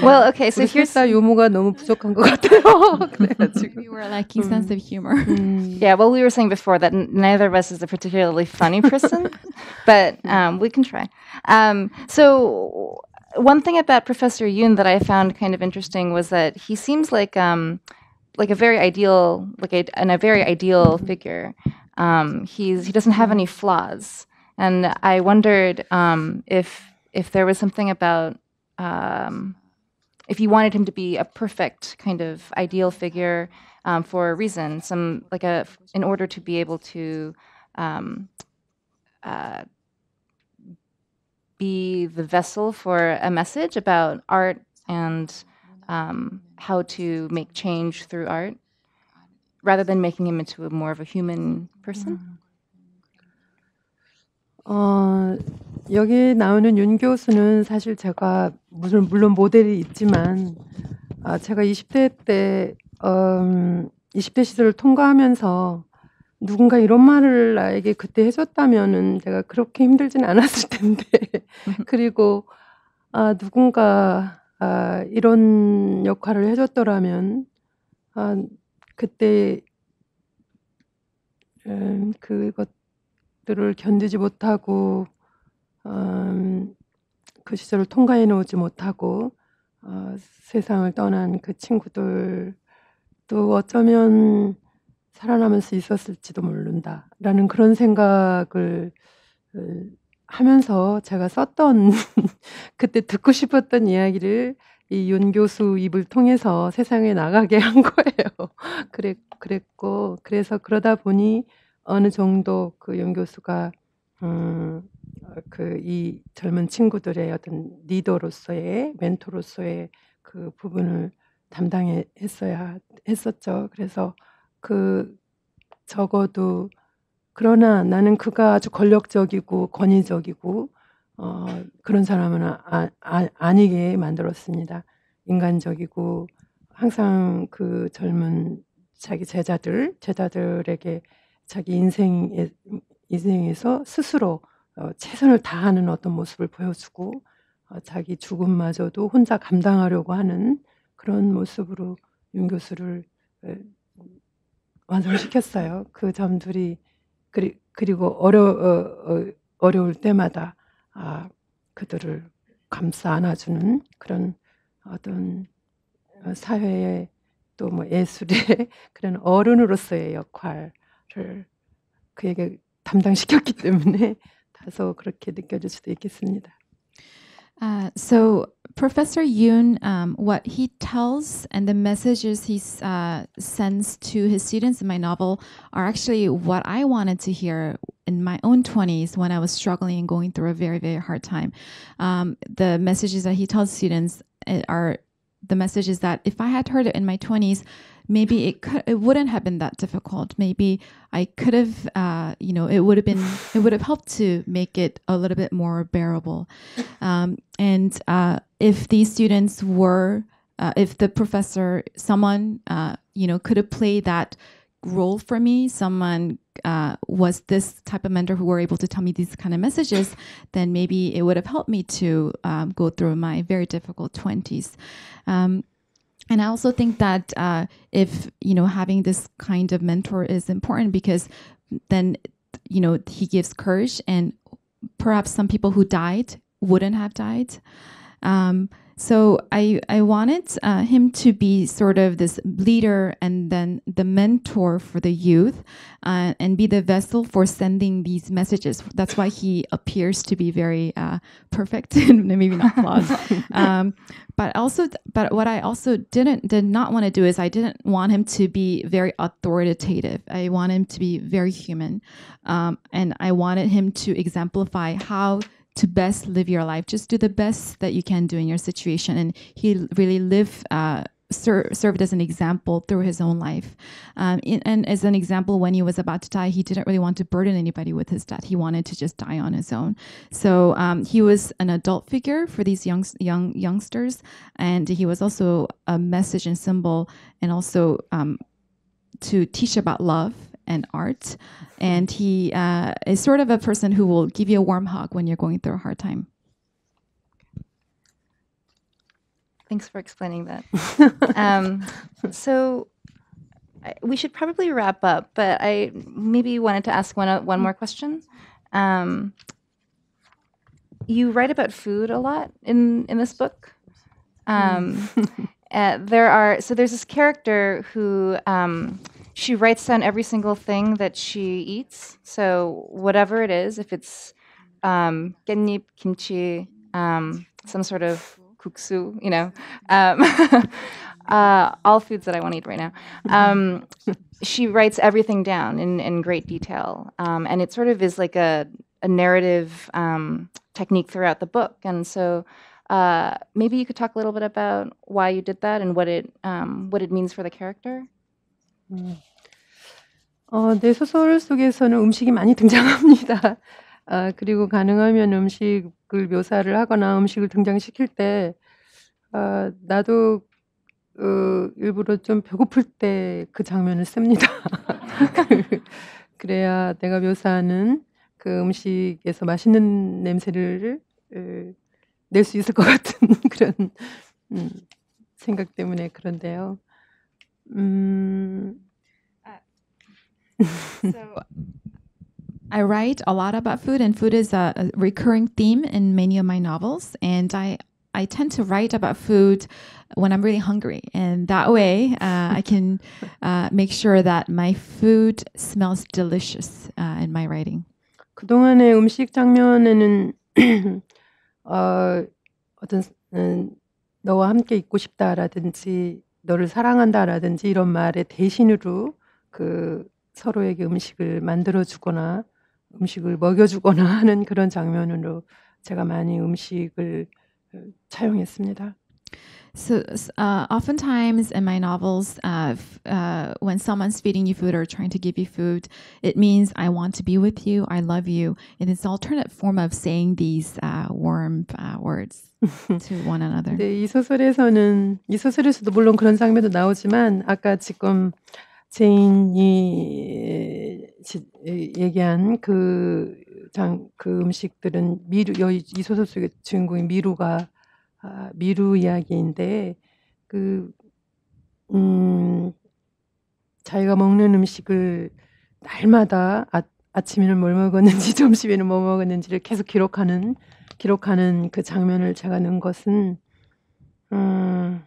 well, okay, so here's 다 유머가 너무 부족한 것 같아요. we were lacking 음. sense of humor. Yeah, well, we were saying before that neither of us is a particularly funny person, but um, we can try. Um, so one thing about Professor Yoon that I found kind of interesting was that he seems like um, like a very ideal, like a, and a very ideal figure. Um, he's he doesn't have any flaws. And I wondered um, if if there was something about um, if you wanted him to be a perfect kind of ideal figure um, for a reason, some like a in order to be able to um, uh, be the vessel for a message about art and um, how to make change through art, rather than making him into a more of a human person. Mm -hmm. 어, 여기 나오는 윤 교수는 사실 제가 무슨 물론 모델이 있지만 아, 제가 20대 때 어, 음, 20대 시절을 통과하면서 누군가 이런 말을 나에게 그때 해줬다면은 제가 그렇게 힘들진 않았을 텐데 음. 그리고 아 누군가 아 이런 역할을 해줬더라면 아 그때 음 그것 것들을 견디지 못하고 음, 그 시절을 통과해 놓지 못하고 어, 세상을 떠난 그 친구들 또 어쩌면 살아남을수 있었을지도 모른다라는 그런 생각을 어, 하면서 제가 썼던 그때 듣고 싶었던 이야기를 이 윤 교수 입을 통해서 세상에 나가게 한 거예요. 그랬, 그랬고 그래서 그러다 보니 어느 정도 그윤 교수가 음, 어, 그이 젊은 친구들의 어떤 리더로서의 멘토로서의 그 부분을 담당했어야 해 했었죠. 그래서 그 적어도 그러나 나는 그가 아주 권력적이고 권위적이고 어, 그런 사람은 아, 아, 아 아니게 만들었습니다. 인간적이고 항상 그 젊은 자기 제자들 제자들에게 자기 인생에 인생에서 스스로 어, 최선을 다하는 어떤 모습을 보여주고 어, 자기 죽음마저도 혼자 감당하려고 하는 그런 모습으로 윤 교수를 완성시켰어요. 그 점들이 그리, 그리고 어려 어, 어 려울 때마다 아, 그들을 감싸 안아주는 그런 어떤 어, 사회의 또 뭐 예술의 그런 어른으로서의 역할 그에게 담당시켰기 때문에 다소 그렇게 느껴질 수도 있겠습니다. Uh, so Professor Yoon, um, what he tells and the messages he uh, sends to his students in my novel are actually what I wanted to hear in my own 20s when I was struggling and going through a very, very hard time. Um, the messages that he tells students eh, are the messages that if I had heard it in my 20s, maybe it could, it wouldn't have been that difficult. Maybe I could have, uh, you know, it would have been it would have helped to make it a little bit more bearable. Um, and uh, if these students were, uh, if the professor, someone, uh, you know, could have played that role for me, someone uh, was this type of mentor who were able to tell me these kind of messages, then maybe it would have helped me to um, go through my very difficult 20s. Um, and I also think that uh, if you know having this kind of mentor is important because then you know he gives courage and perhaps some people who died wouldn't have died. Um, so I I wanted uh, him to be sort of this leader and then the mentor for the youth, uh, and be the vessel for sending these messages. That's why he appears to be very uh, perfect, maybe not flawed. um, but also, but what I also didn't did not want to do is I didn't want him to be very authoritative. I want him to be very human, um, and I wanted him to exemplify how to best live your life. Just do the best that you can do in your situation. And he really lived. Uh, ser- served as an example through his own life. Um, in, and as an example, when he was about to die, he didn't really want to burden anybody with his death. He wanted to just die on his own. So um, he was an adult figure for these young, young youngsters, and he was also a message and symbol, and also um, to teach about love and art. And he uh, is sort of a person who will give you a warm hug when you're going through a hard time. Thanks for explaining that. um, so I, we should probably wrap up, but I maybe wanted to ask one, uh, one more question. Um, you write about food a lot in, in this book. Um, uh, there are so there's this character who um, she writes down every single thing that she eats. So whatever it is, if it's um, kimchi, um, some sort of kuksu, you know, um, uh, all foods that I want to eat right now. Um, she writes everything down in, in great detail. Um, and it sort of is like a, a narrative um, technique throughout the book. And so uh, maybe you could talk a little bit about why you did that and what it, um, what it means for the character. Mm. 어, 내 소설 속에서는 음식이 많이 등장합니다. 아, 그리고 가능하면 음식을 묘사를 하거나 음식을 등장시킬 때, 아, 나도 어, 일부러 좀 배고플 때 그 장면을 씁니다. 그, 그래야 내가 묘사하는 그 음식에서 맛있는 냄새를 낼 수 있을 것 같은 그런 음, 생각 때문에 그런데요. 음, so I write a lot about food, and food is a, a, recurring theme in many of my novels. And I I tend to write about food when I'm really hungry, and that way uh, I can uh, make sure that my food smells delicious uh, in my writing. 그동안의 음식 장면에는 어, 어떤 음, 너와 함께 있고 싶다라든지 너를 사랑한다라든지 이런 말의 대신으로 그 서로에게 음식을 만들어 주거나 음식을 먹여 주거나 하는 그런 장면으로 제가 많이 음식을 차용했습니다. So, uh, oftentimes in my novels, uh, uh, when someone's feeding you food or trying to give you food, it means I want to be with you, I love you. And it's an alternate form of saying these warm words to one another. 네, 이 소설에서는 이 소설에서도 물론 그런 장면도 나오지만 아까 지금 제인이 얘기한 그, 장, 그 음식들은 미루, 여기 이 소설 속의 주인공이 미루가, 아, 미루 이야기인데, 그, 음, 자기가 먹는 음식을 날마다 아, 아침에는 뭘 먹었는지 점심에는 뭐 먹었는지를 계속 기록하는 기록하는 그 장면을 제가 넣은 것은 음,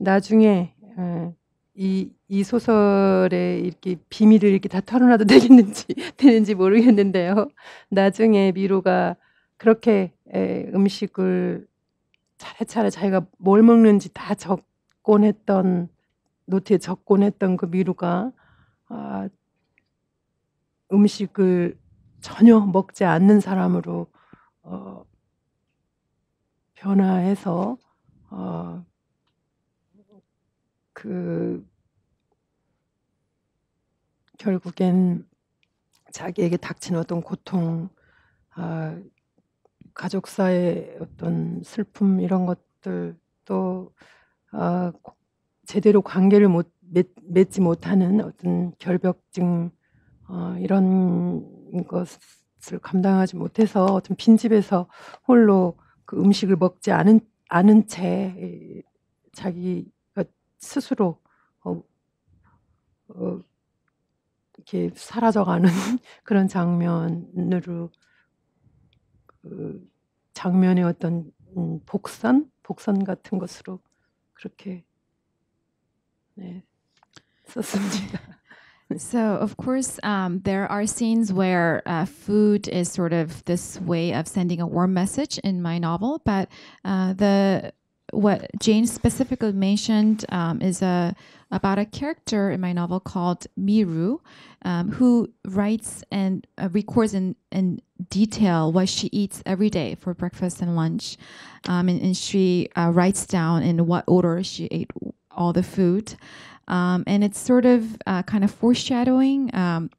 나중에 에, 어, 이, 이 소설의 이렇게 비밀을 이렇게 다 털어놔도 되겠는지, 되는지 모르겠는데요. 나중에 미로가 그렇게 에, 음식을 차례차례 자기가 뭘 먹는지 다 적곤 했던, 노트에 적곤 했던 그 미로가, 아, 음식을 전혀 먹지 않는 사람으로, 어, 변화해서, 어, 그 결국엔 자기에게 닥친 어떤 고통, 아, 가족사의 어떤 슬픔 이런 것들 또 아, 제대로 관계를 못 맺, 지 못하는 어떤 결벽증 어, 이런 것을 감당하지 못해서 어떤 빈집에서 홀로 그 음식을 먹지 않은 않은 채자기 스스로 어, 어, 이렇게 사라져가는 그런 장면으로 그 장면의 어떤 복선, 복선 같은 것으로 그렇게 네, 썼습니다. So, of course, um, there are scenes where uh, food is sort of this way of sending a warm message in my novel, but uh, the what Jane specifically mentioned um, is a about a character in my novel called Miru, um, who writes and uh, records in, in detail what she eats every day for breakfast and lunch, um, and, and, she uh, writes down in what order she ate all the food, um, and it's sort of uh, kind of foreshadowing um,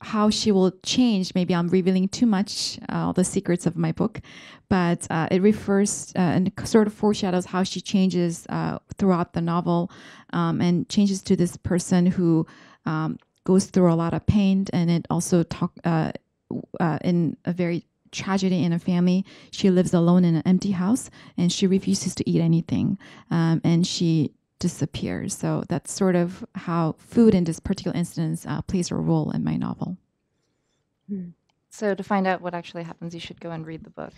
how she will change. Maybe I'm revealing too much uh, the secrets of my book, but uh, it refers uh, and sort of foreshadows how she changes uh, throughout the novel um, and changes to this person who um, goes through a lot of pain. And it also talk uh, uh, in a very tragedy in a family. She lives alone in an empty house and she refuses to eat anything. Um, and she disappears. So that's sort of how food in this particular instance uh, plays a role in my novel. Hmm. So to find out what actually happens, you should go and read the book.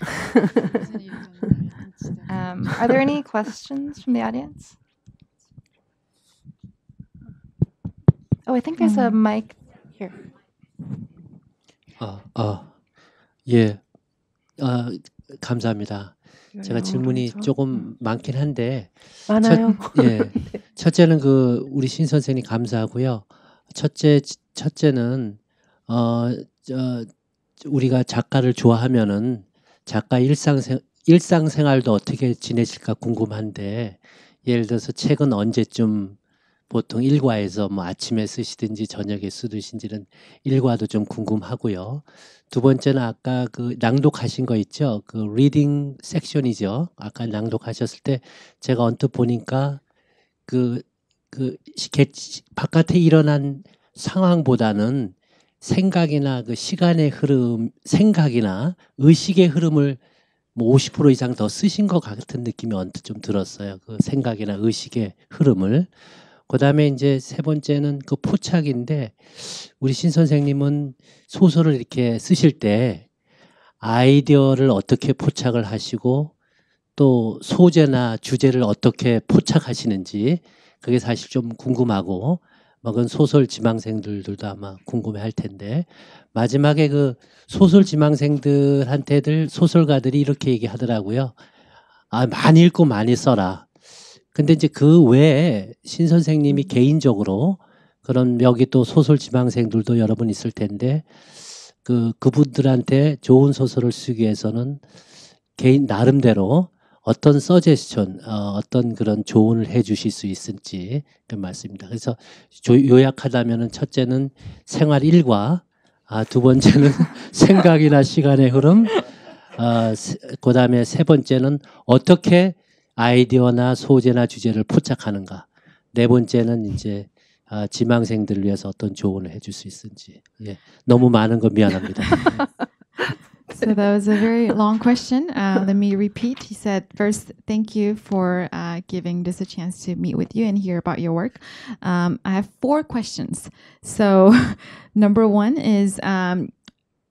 um, are there any questions from the audience? Oh, I think there's a um, mic here. 아, uh, 아, uh, yeah. 아, uh, 감사합니다. 제가 음, 질문이 그렇죠? 조금 음. 많긴 한데 많아요. 첫, 예, 네. 첫째는 그 우리 신 선생님 감사하고요. 첫째 첫째는 어, 저, 우리가 작가를 좋아하면은 작가 일상생 일상생활도 어떻게 지내실까 궁금한데 예를 들어서 책은 언제쯤 보통 일과에서 뭐 아침에 쓰시든지 저녁에 쓰듯인지는 일과도 좀 궁금하고요. 두 번째는 아까 그 낭독하신 거 있죠. 그 리딩 섹션이죠. 아까 낭독하셨을 때 제가 언뜻 보니까 그그 그, 그 바깥에 일어난 상황보다는 생각이나 그 시간의 흐름, 생각이나 의식의 흐름을 뭐 50% 이상 더 쓰신 것 같은 느낌이 언뜻 좀 들었어요. 그 생각이나 의식의 흐름을. 그다음에 이제 세 번째는 그 포착인데 우리 신 선생님은 소설을 이렇게 쓰실 때 아이디어를 어떻게 포착을 하시고 또 소재나 주제를 어떻게 포착하시는지 그게 사실 좀 궁금하고 막은 소설 지망생들도 아마 궁금해 할 텐데 마지막에 그 소설 지망생들한테들 소설가들이 이렇게 얘기하더라고요. 아, 많이 읽고 많이 써라. 근데 이제 그 외에 신 선생님이 음. 개인적으로 그런 여기 또 소설 지망생들도 여러 분 있을 텐데 그 그분들한테 좋은 소설을 쓰기 위해서는 개인 나름대로 어떤 서제스천 어, 어떤 그런 조언을 해주실 수 있을지 그 말씀입니다. 그래서 조, 요약하자면은 첫째는 생활 일과 아, 두 번째는 생각이나 시간의 흐름, 아, 어, 그다음에 세 번째는 어떻게 아이디어나 소재나 주제를 포착하는가. 네 번째는 이제 아, 지망생들을 위해서 어떤 조언을 해줄 수 있을지. 예. 너무 많은 거 미안합니다. So that was a very long question. Uh, let me repeat. He said, first, thank you for uh, giving this a chance to meet with you and hear about your work. Um, I have four questions. So, number one is um,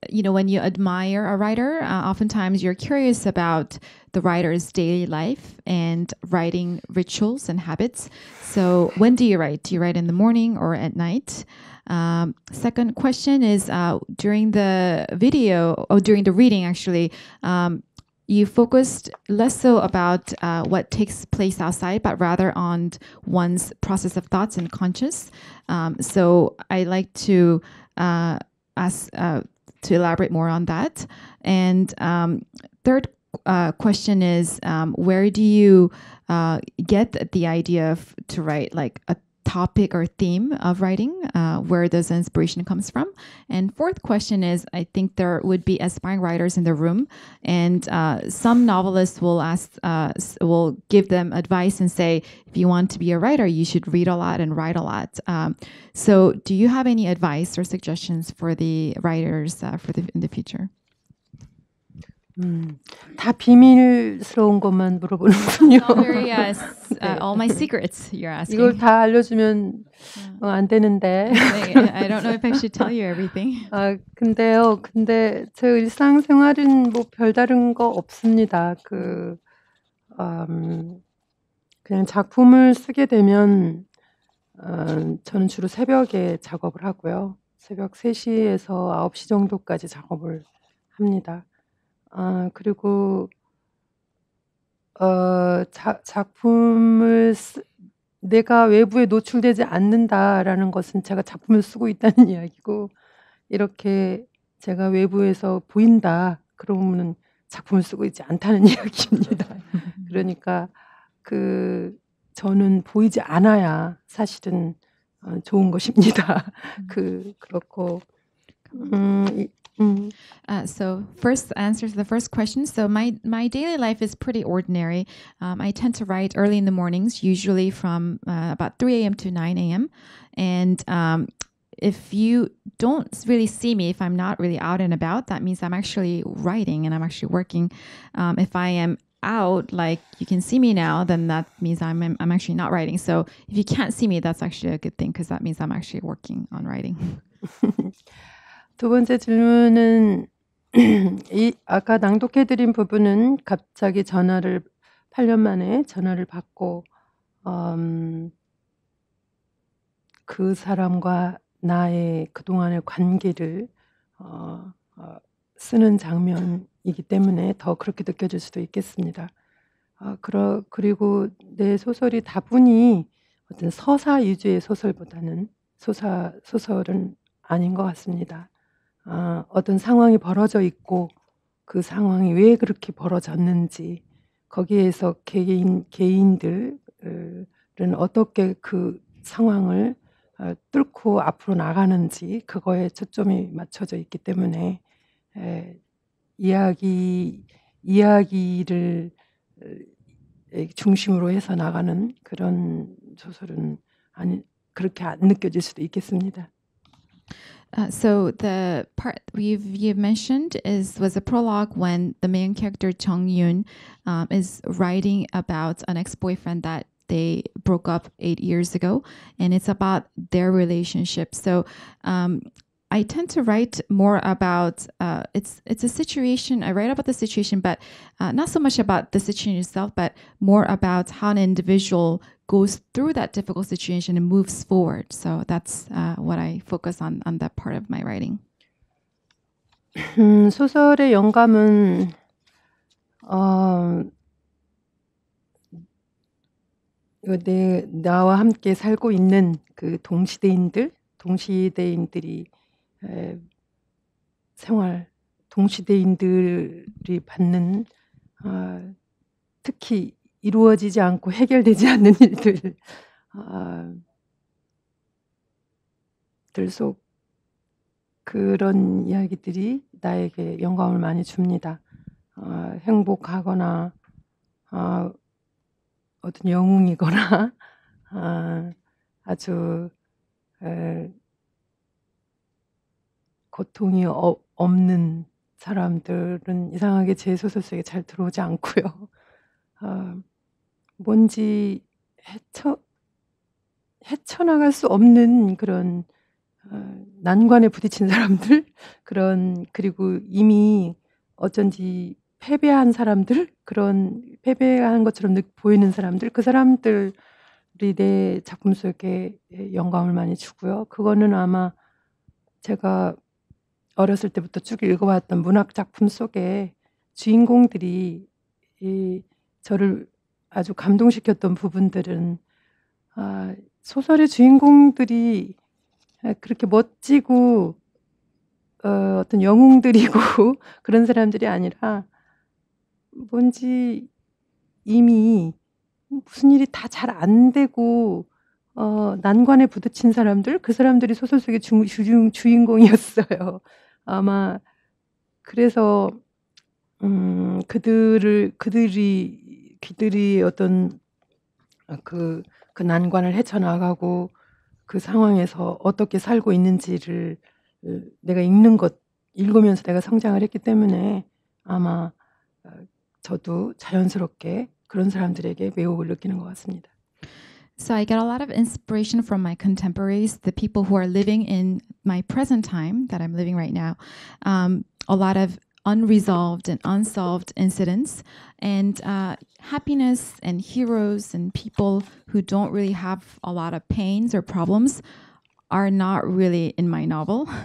you know, when you admire a writer, uh, oftentimes you're curious about the writer's daily life and writing rituals and habits. So, when do you write? Do you write in the morning or at night? Um, second question is uh, during the video or oh, during the reading, actually, um, you focused less so about uh, what takes place outside, but rather on one's process of thoughts and conscious. Um, so, I like to uh, ask uh, to elaborate more on that. And um, third uh, question is um, where do you uh, get the idea of, to write like a topic or theme of writing? Uh, where does inspiration comes from? And fourth question is, I think there would be aspiring writers in the room, and uh, some novelists will ask, uh, will give them advice and say, if you want to be a writer, you should read a lot and write a lot. Um, so, do you have any advice or suggestions for the writers uh, for the in the future? 음, 다 비밀스러운 것만 물어보는군요. Yes, uh, all my secrets you're asking. 이걸 다 알려주면 어, 안 되는데. 네, I don't know if I should tell you everything. 아 근데요, 근데 제 일상생활은 뭐 별다른 거 없습니다. 그 음, 그냥 작품을 쓰게 되면 어, 저는 주로 새벽에 작업을 하고요. 새벽 3시에서 9시 정도까지 작업을 합니다. 아, 그리고 어, 자, 작품을 쓰, 내가 외부에 노출되지 않는다라는 것은 제가 작품을 쓰고 있다는 이야기고 이렇게 제가 외부에서 보인다 그러면은 작품을 쓰고 있지 않다는 이야기입니다. 그러니까 그 저는 보이지 않아야 사실은 어, 좋은 것입니다. 음. 그 그렇고 음, Mm-hmm. Uh, so first answer to the first question. So my my daily life is pretty ordinary. Um, I tend to write early in the mornings, usually from uh, about three a.m. to nine a.m. And um, if you don't really see me, if I'm not really out and about, that means I'm actually writing and I'm actually working. Um, if I am out, like you can see me now, then that means I'm I'm actually not writing. So if you can't see me, that's actually a good thing because that means I'm actually working on writing. 두 번째 질문은 이 아까 낭독해드린 부분은 갑자기 전화를 8년 만에 전화를 받고 음, 그 사람과 나의 그동안의 관계를 어, 어, 쓰는 장면이기 때문에 더 그렇게 느껴질 수도 있겠습니다. 어, 그러, 그리고 내 소설이 다분히 어떤 서사 위주의 소설보다는 소사 소설은 아닌 것 같습니다. 아, 어떤 상황이 벌어져 있고 그 상황이 왜 그렇게 벌어졌는지 거기에서 개인 개인들은 어떻게 그 상황을 아, 뚫고 앞으로 나가는지 그거에 초점이 맞춰져 있기 때문에 에, 이야기 이야기를 중심으로 해서 나가는 그런 소설은 아니 그렇게 안 느껴질 수도 있겠습니다. Uh, so the part you've you mentioned is was a prologue when the main character Chung Yun um, is writing about an ex boyfriend that they broke up eight years ago, and it's about their relationship. So. Um, I tend to write more about uh, it's it's a situation. I write about the situation, but uh, not so much about the situation itself, but more about how an individual goes through that difficult situation and moves forward. So that's uh, what I focus on on that part of my writing. 음, 소설의 영감은 어, 내 나와 함께 살고 있는 그 동시대인들, 동시대인들이 에, 생활, 동시대인들이 받는 어, 특히 이루어지지 않고 해결되지 않는 일들 아, 들 속 그런 이야기들이 나에게 영감을 많이 줍니다. 아, 행복하거나 아, 어떤 영웅이거나 아, 아주 에, 고통이 어, 없는 사람들은 이상하게 제 소설 속에 잘 들어오지 않고요. 아, 뭔지 헤쳐 헤쳐나갈 수 없는 그런 어, 난관에 부딪힌 사람들 그런 그리고 이미 어쩐지 패배한 사람들 그런 패배한 것처럼 보이는 사람들 그 사람들이 내 작품 속에 영감을 많이 주고요. 그거는 아마 제가 어렸을 때부터 쭉 읽어왔던 문학 작품 속에 주인공들이 이 저를 아주 감동시켰던 부분들은 아, 소설의 주인공들이 그렇게 멋지고 어, 어떤 영웅들이고 그런 사람들이 아니라 뭔지 이미 무슨 일이 다 잘 안 되고 어, 난관에 부딪힌 사람들 그 사람들이 소설 속의 주, 주, 주인공이었어요. 아마 그래서 음, 그들을 그들이 귀들이 어떤 그, 그 난관을 헤쳐나가고 그 상황에서 어떻게 살고 있는지를 내가 읽는 것, 읽으면서 내가 성장을 했기 때문에 아마 저도 자연스럽게 그런 사람들에게 매혹을 느끼는 것 같습니다. So I get a lot of inspiration from my contemporaries, the people who are living in my present time that I'm living right now. Um, a lot of unresolved and unsolved incidents and uh, happiness and heroes and people who don't really have a lot of pains or problems are not really in my novel.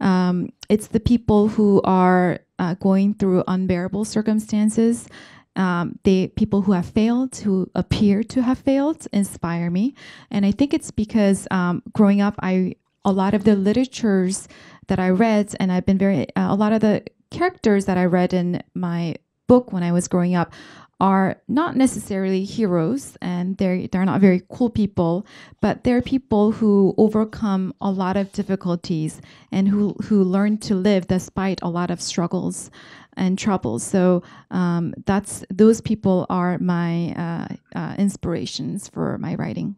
Um, it's the people who are uh, going through unbearable circumstances. Um, the people who have failed, who appear to have failed, inspire me, and I think it's because um, growing up, I a lot of the literatures that I read, and I've been very uh, a lot of the characters that I read in my book when I was growing up are not necessarily heroes and they're, they're not very cool people, but they're people who overcome a lot of difficulties and who, who learn to live despite a lot of struggles and troubles. So um, that's those people are my uh, uh, inspirations for my writing.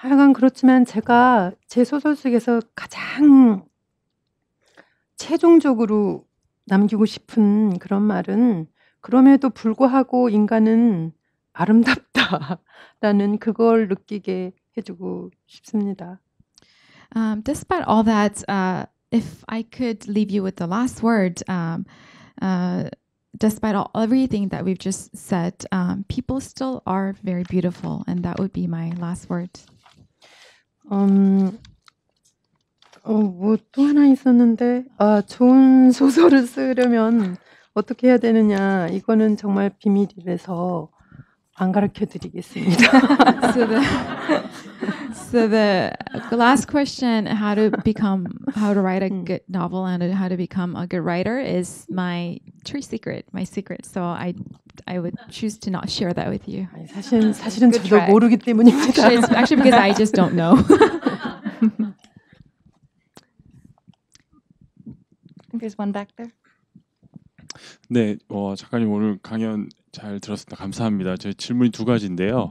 하여간 그렇지만 제가 제 소설 속에서 가장 최종적으로 남기고 싶은 그런 말은 그럼에도 불구하고 인간은 아름답다라는 그걸 느끼게 해주고 싶습니다. Um, despite all that, uh, if I could leave you with the last word, um, uh, despite all, everything that we've just said, um, people still are very beautiful, and that would be my last word. 음, 어뭐또 하나 있었는데 아 좋은 소설을 쓰려면 어떻게 해야 되느냐 이거는 정말 비밀이라서 안 가르쳐 드리겠습니다. so, the, so the last question, how to become, how to write a good novel and how to become a good writer is my true secret, my secret. So I, I would choose to not share that with you. 사실 사실은 저도 모르기 때문입니다. Actually, it's actually because I just don't know. There's one back there. 네, 어, 작가님 오늘 강연 잘 들었습니다. 감사합니다. 제 질문이 두 가지인데요.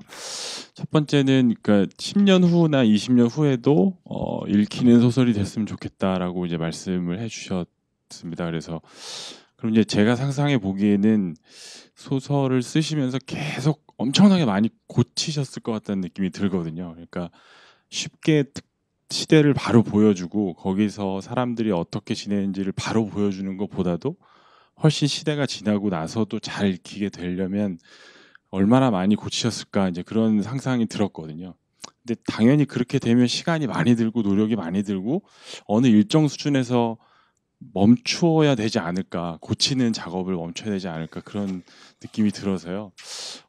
첫 번째는 그러니까 10년 후나 20년 후에도 어, 읽히는 소설이 됐으면 좋겠다라고 이제 말씀을 해주셨습니다. 그래서 그럼 이제 제가 상상해 보기에는 소설을 쓰시면서 계속 엄청나게 많이 고치셨을 것 같다는 느낌이 들거든요. 그러니까 쉽게 특 시대를 바로 보여주고 거기서 사람들이 어떻게 지내는지를 바로 보여주는 것보다도 훨씬 시대가 지나고 나서도 잘 익히게 되려면 얼마나 많이 고치셨을까 이제 그런 상상이 들었거든요. 근데 당연히 그렇게 되면 시간이 많이 들고 노력이 많이 들고 어느 일정 수준에서 멈추어야 되지 않을까 고치는 작업을 멈춰야 되지 않을까 그런 느낌이 들어서요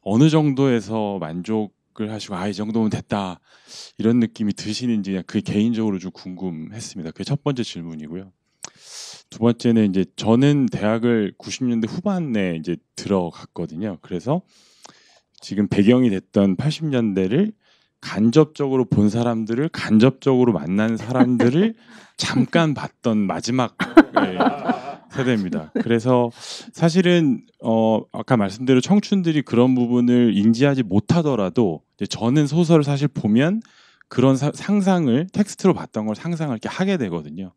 어느 정도에서 만족 생각을 하시고 아 이 정도면 됐다 이런 느낌이 드시는지 그냥 그 개인적으로 좀 궁금했습니다. 그게 첫 번째 질문이고요. 두 번째는 이제 저는 대학을 90년대 후반에 이제 들어갔거든요. 그래서 지금 배경이 됐던 80년대를 간접적으로 본 사람들을 간접적으로 만난 사람들을 잠깐 봤던 마지막 예, 세대입니다. 그래서 사실은 어 아까 말씀대로 청춘들이 그런 부분을 인지하지 못하더라도 저는 소설을 사실 보면 그런 사, 상상을 텍스트로 봤던 걸 상상을 이렇게 하게 되거든요.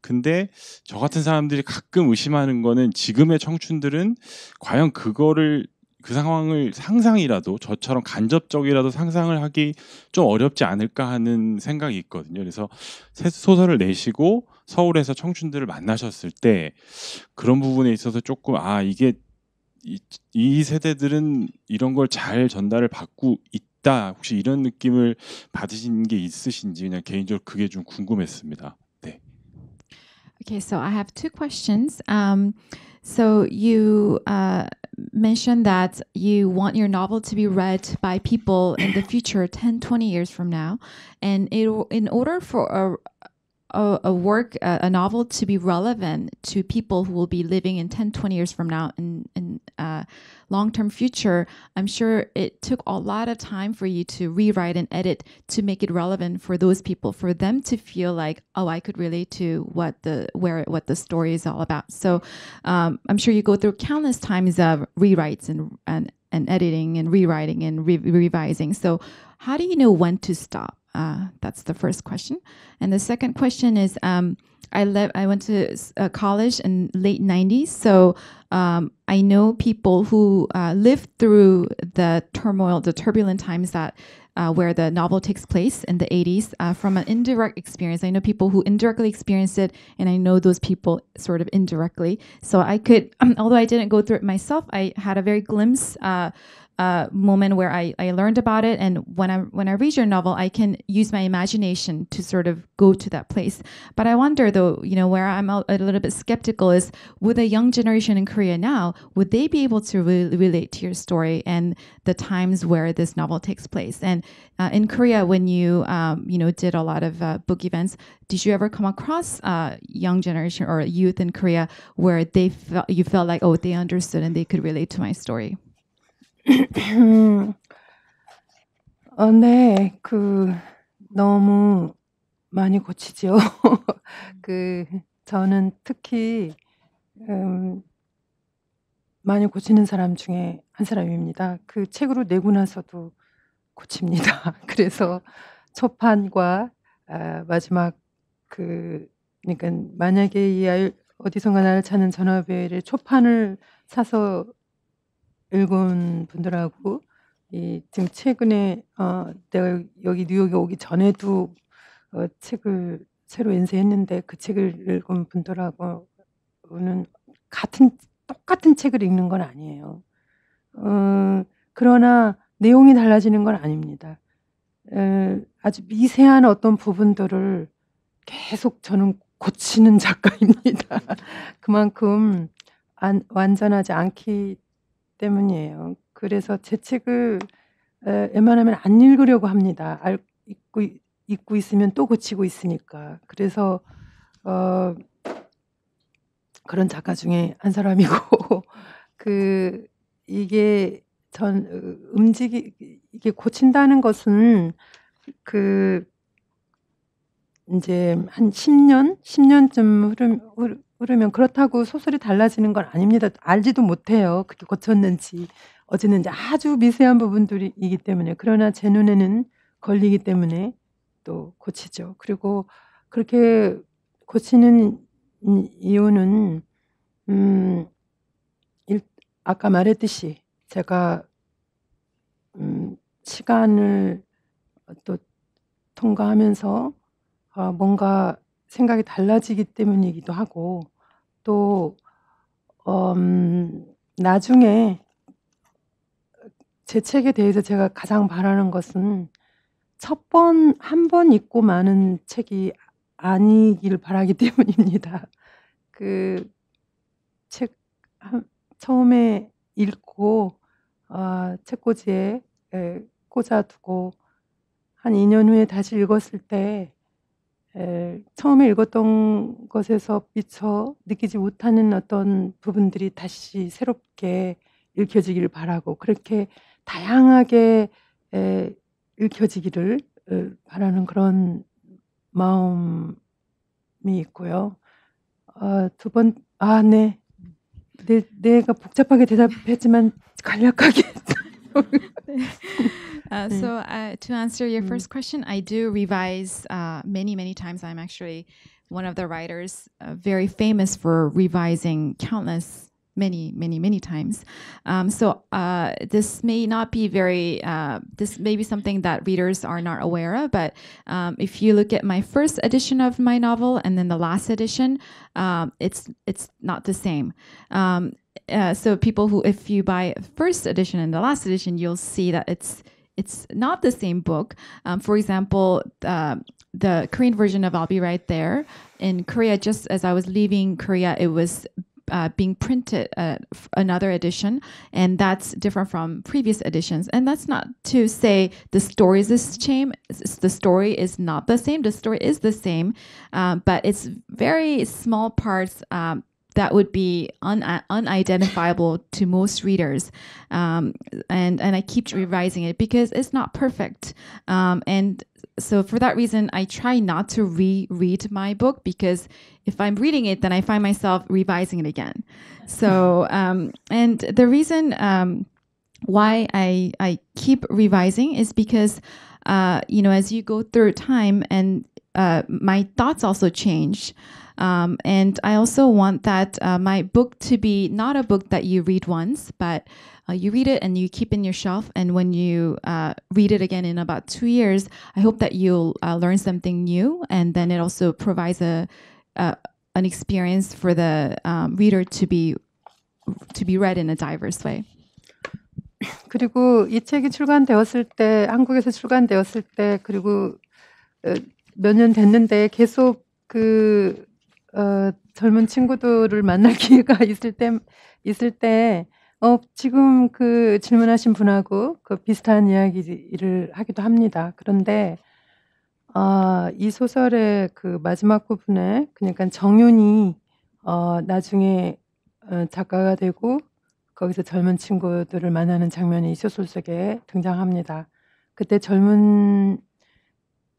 근데 저 같은 사람들이 가끔 의심하는 거는 지금의 청춘들은 과연 그거를 그 상황을 상상이라도 저처럼 간접적이라도 상상을 하기 좀 어렵지 않을까 하는 생각이 있거든요. 그래서 소설을 내시고 서울에서 청춘들을 만나셨을 때 그런 부분에 있어서 조금 아 이게 이, 이 세대들은 이런 걸 잘 전달을 받고 있다 혹시 이런 느낌을 받으신 게 있으신지 그냥 개인적으로 그게 좀 궁금했습니다. 네. Okay, so I have two questions. Um, so you uh, mentioned that you want your novel to be read by people in the future 10 20 years from now and it, in order for a, a, a work, a, a, novel to be relevant to people who will be living in 10, 20 years from now in, in uh, long-term future, I'm sure it took a lot of time for you to rewrite and edit to make it relevant for those people, for them to feel like, oh, I could relate to what the where what the story is all about. So um, I'm sure you go through countless times of rewrites and and, and editing and rewriting and re revising. So how do you know when to stop? Uh, that's the first question. And the second question is um, I, le- I went to uh, college in late 90s, so um, I know people who uh, lived through the turmoil, the turbulent times that uh, where the novel takes place in the 80s uh, from an indirect experience. I know people who indirectly experienced it, and I know those people sort of indirectly. So I could, um, although I didn't go through it myself, I had a very glimpse uh, uh, moment where I, I learned about it. And when I when I read your novel, I can use my imagination to sort of go to that place. But I wonder though, you know, where I'm a, little bit skeptical is with a young generation in Korea now, would they be able to re- relate to your story and the times where this novel takes place? And uh, in Korea, when you um, you know did a lot of uh, book events, did you ever come across uh, young generation or youth in Korea where they felt you felt like oh they understood and they could relate to my story? 어, 네, 그, 너무 많이 고치죠. 그, 저는 특히, 음, 많이 고치는 사람 중에 한 사람입니다. 그 책으로 내고 나서도 고칩니다. 그래서 초판과 아, 마지막 그 그러니까 만약에 이 아이 어디선가 나를 찾는 전화벨의 초판을 사서 일본 분들하고 이 지금 최근에 어 내가 여기 뉴욕에 오기 전에도 어 책을 새로 인쇄했는데 그 책을 읽은 분들하고는 같은 똑같은 책을 읽는 건 아니에요. 어 그러나 내용이 달라지는 건 아닙니다. 에, 아주 미세한 어떤 부분들을 계속 저는 고치는 작가입니다. 그만큼 안, 완전하지 않기 때문이에요. 그래서 제 책을 에, 웬만하면 안 읽으려고 합니다. 알, 읽고, 읽고 있으면 또 고치고 있으니까. 그래서 어, 그런 작가 중에 한 사람이고 그 이게 전 음직이 이게 고친다는 것은 그 이제 한 10년, 10년쯤 흐름, 흐름 그러면 그렇다고 소설이 달라지는 건 아닙니다. 알지도 못해요. 그게 고쳤는지 어쨌는지 아주 미세한 부분들이기 때문에 그러나 제 눈에는 걸리기 때문에 또 고치죠. 그리고 그렇게 고치는 이유는 음 일, 아까 말했듯이 제가 음 시간을 또 통과하면서 아 뭔가 생각이 달라지기 때문이기도 하고 또 음, 나중에 제 책에 대해서 제가 가장 바라는 것은 첫 번 한 번 읽고 마는 책이 아니길 바라기 때문입니다. 그 책 처음에 읽고 어, 책꽂이 에, 꽂아두고 한 2년 후에 다시 읽었을 때 처음에 읽었던 것에서 미처 느끼지 못하는 어떤 부분들이 다시 새롭게 읽혀지기를 바라고 그렇게 다양하게 에, 읽혀지기를 바라는 그런 마음이 있고요. 어, 두 번, 아, 네. 내, 네, 내가 복잡하게 대답했지만 간략하게. 네. Uh, mm. So uh, to answer your mm. first question, I do revise uh, many, many times. I'm actually one of the writers uh, very famous for revising countless many, many, many times. Um, so uh, this may not be very, uh, this may be something that readers are not aware of, but um, if you look at my first edition of my novel and then the last edition, um, it's, it's not the same. Um, uh, so people who, if you buy first edition and the last edition, you'll see that it's it's not the same book. Um, for example, uh, the Korean version of I'll Be Right There in Korea, just as I was leaving Korea, it was uh, being printed uh, another edition, and that's different from previous editions. And that's not to say the story is the same. The story is not the same. The story is the same, um, but it's very small parts um, that would be un- unidentifiable to most readers. Um, and, and I keep revising it because it's not perfect. Um, and so for that reason, I try not to reread my book because if I'm reading it, then I find myself revising it again. So, um, and the reason um, why I, I keep revising is because, uh, you know, as you go through time and uh, my thoughts also change. Um, and I also want that uh, my book to be not a book that you read once, but uh, you read it and you keep in your shelf. And when you uh, read it again in about two years, I hope that you'll uh, learn something new. And then it also provides a, uh, an experience for the um, reader to be to be read in a diverse way. 그리고 이 책이 출간되었을 때 한국에서 출간되었을 때 그리고 몇년 됐는데 계속 그 어, 젊은 친구들을 만날 기회가 있을 때 있을 때 어, 지금 그 질문하신 분하고 그 비슷한 이야기를 하기도 합니다. 그런데 어, 이 소설의 그 마지막 부분에 그러니까 정윤이 어, 나중에 어, 작가가 되고 거기서 젊은 친구들을 만나는 장면이 이 소설 속에 등장합니다. 그때 젊은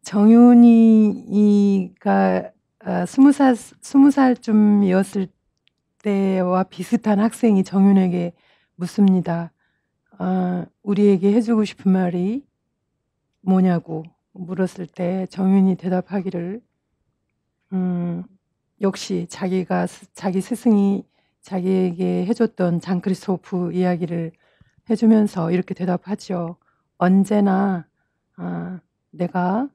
정윤이가 어, 스무 살 스무 살쯤이었을 때와 비슷한 학생이 정윤에게 묻습니다. 아, 우리에게 해주고 싶은 말이 뭐냐고 물었을 때 정윤이 대답하기를 음, 역시 자기가 자기 스승이 자기에게 해줬던 장크리스토프 이야기를 해주면서 이렇게 대답하죠. 언제나 아, 내가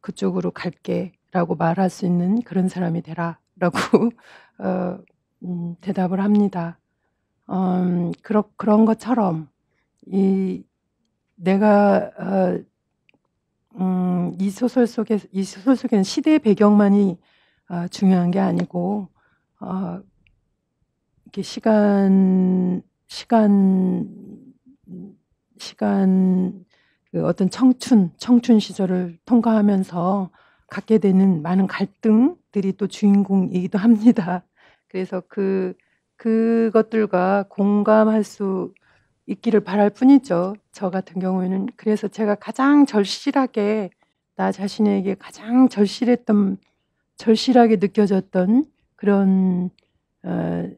그쪽으로 갈게. 라고 말할 수 있는 그런 사람이 되라. 라고 어, 음, 대답을 합니다. 음, 그러, 그런 것처럼 이 내가 어, 음, 이 소설 속에 이 소설 속에는 시대의 배경만이 어, 중요한 게 아니고 어, 이렇게 시간 시간 시간 그 어떤 청춘 청춘 시절을 통과하면서 갖게 되는 많은 갈등들이 또 주인공이기도 합니다. 그래서 그 그것들과 공감할 수 있기를 바랄 뿐이죠. 저 같은 경우에는 그래서 제가 가장 절실하게 나 자신에게 가장 절실했던 절실하게 느껴졌던 그런 어,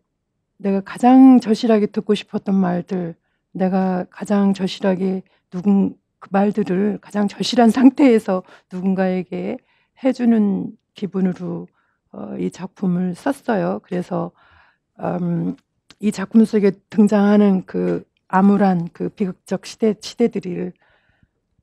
내가 가장 절실하게 듣고 싶었던 말들, 내가 가장 절실하게 누군 그 말들을 가장 절실한 상태에서 누군가에게 해주는 기분으로 어, 이 작품을 썼어요. 그래서 음, 이 작품 속에 등장하는 그 암울한 그 비극적 시대 시대들을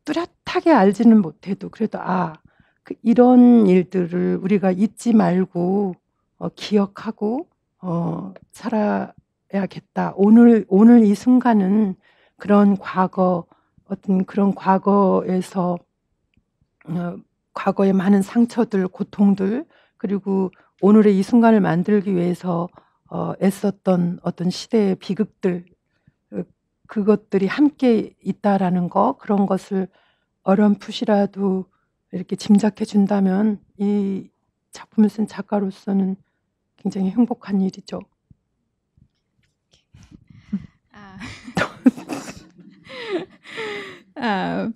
뚜렷하게 알지는 못해도 그래도 아그 이런 일들을 우리가 잊지 말고 어, 기억하고 어, 살아야겠다. 오늘 오늘 이 순간은 그런 과거 어떤 그런 과거에서 어, 과거의 많은 상처들, 고통들, 그리고 오늘의 이 순간을 만들기 위해서 어, 애썼던 어떤 시대의 비극들, 어, 그것들이 함께 있다라는 거, 그런 것을 어렴풋이라도 이렇게 짐작해 준다면 이 작품을 쓴 작가로서는 굉장히 행복한 일이죠. 아. 아.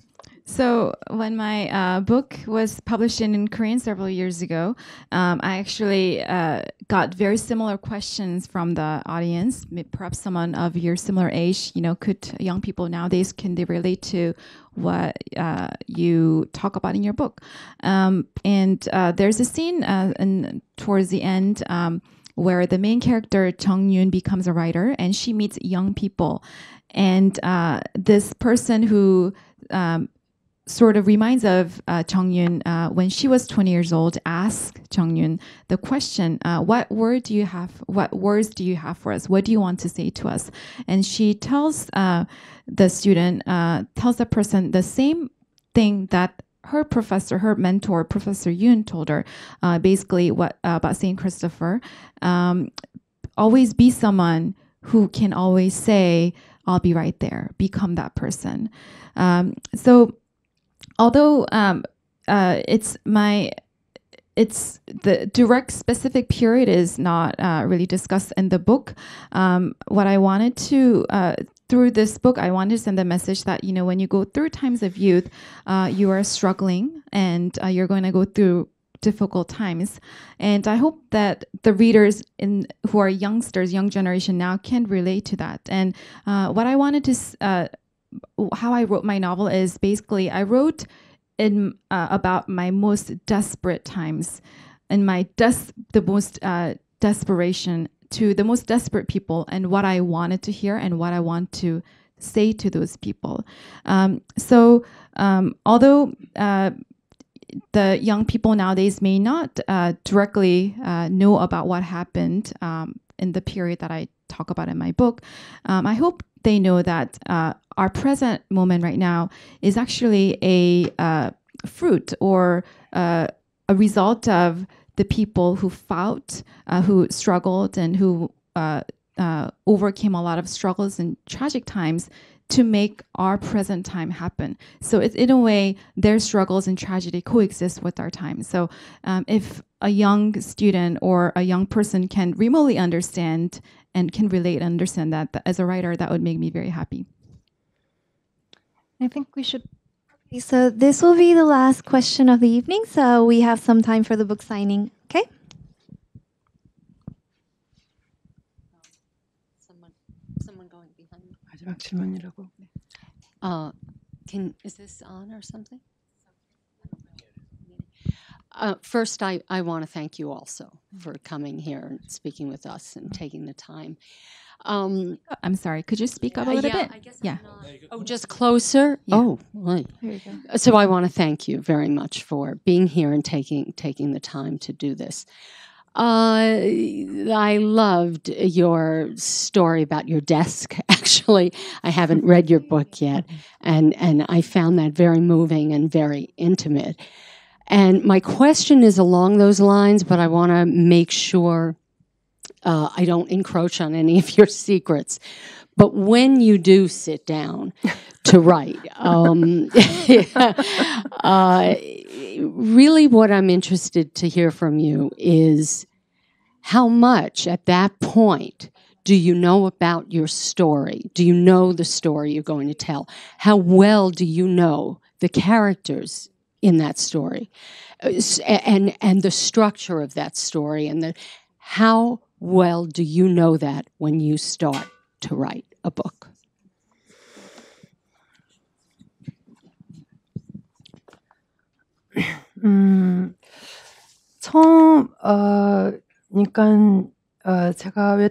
So when my uh, book was published in, Korean several years ago, um, I actually uh, got very similar questions from the audience. Perhaps someone of your similar age, you know, could young people nowadays can they relate to what uh, you talk about in your book? Um, and uh, there's a scene uh, in, towards the end. Um, where the main character Chung Yun becomes a writer and she meets young people, and uh, this person who um, sort of reminds of uh, Chung Yun uh, when she was 20 years old. Ask Chung Yun the question, uh, "What word do you have? What words do you have for us? What do you want to say to us?" And she tells uh, the student, uh, tells the person the same thing that her professor, her mentor, Professor Yun, told her, uh, basically what about Saint Christopher? Um, always be someone who can always say, "I'll be right there." Become that person. Um, so although um, uh, it's my it's the direct specific period is not uh, really discussed in the book. Um, what I wanted to uh, through this book, I wanted to send the message that you know when you go through times of youth, uh, you are struggling and uh, you're going to go through difficult times. And I hope that the readers in who are youngsters, young generation now, can relate to that. And uh, what I wanted to uh, how I wrote my novel is basically I wrote in uh, about my most desperate times, and my des- the most uh, desperation to the most desperate people, and what I wanted to hear and what I want to say to those people. Um, so um, although uh, the young people nowadays may not uh, directly uh, know about what happened um, in the period that I talk about in my book, um, I hope they know that uh, our present moment right now is actually a uh, fruit or uh, a result of the people who fought, uh, who struggled, and who uh, uh, overcame a lot of struggles and tragic times to make our present time happen. So it's in a way their struggles and tragedy coexist with our time. So um, if a young student or a young person can remotely understand and can relate and understand that, as a writer, that would make me very happy. I think we should so this will be the last question of the evening. So we have some time for the book signing. Okay. Someone, someone going behind. 마지막 질문이라고. Uh, can is this on or something? Uh, first, I, I want to thank you also for mm-hmm. coming here and speaking with us and taking the time. Um, oh, I'm sorry. Could you speak up a uh, little yeah, bit? I guess yeah. Oh, just closer. Yeah. Oh, right. There you go. Uh, so I want to thank you very much for being here and taking taking the time to do this. Uh, I loved your story about your desk. Actually, I haven't read your book yet, mm-hmm. and and I found that very moving and very intimate. And my question is along those lines, but I want to make sure uh, I don't encroach on any of your secrets. But when you do sit down to write, um, uh, really what I'm interested to hear from you is how much at that point do you know about your story? Do you know the story you're going to tell? How well do you know the characters in that story uh, and and the structure of that story and the how well do you know that when you start to write a book Um, 처음 어 그러니까 어 제가 왜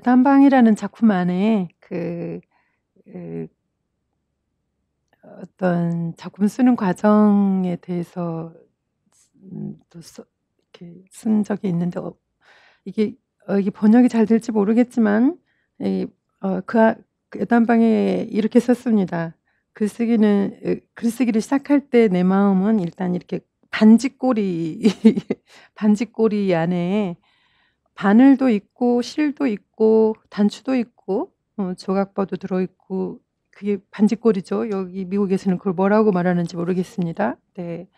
작품 안에 그 어떤 작품 쓰는 과정에 대해서 음, 또 써, 이렇게 쓴 적이 있는데 어, 이게 어, 이게 번역이 잘 될지 모르겠지만 이, 어, 그, 아, 그 애단방에 이렇게 썼습니다. 글쓰기는 글쓰기를 시작할 때 내 마음은 일단 이렇게 반지꼬리 반지꼬리 안에 바늘도 있고 실도 있고 단추도 있고 어, 조각보도 들어 있고 그게 반지꼴이죠. 여기 미국에서는 그걸 뭐라고 말하는지 모르겠습니다. 네.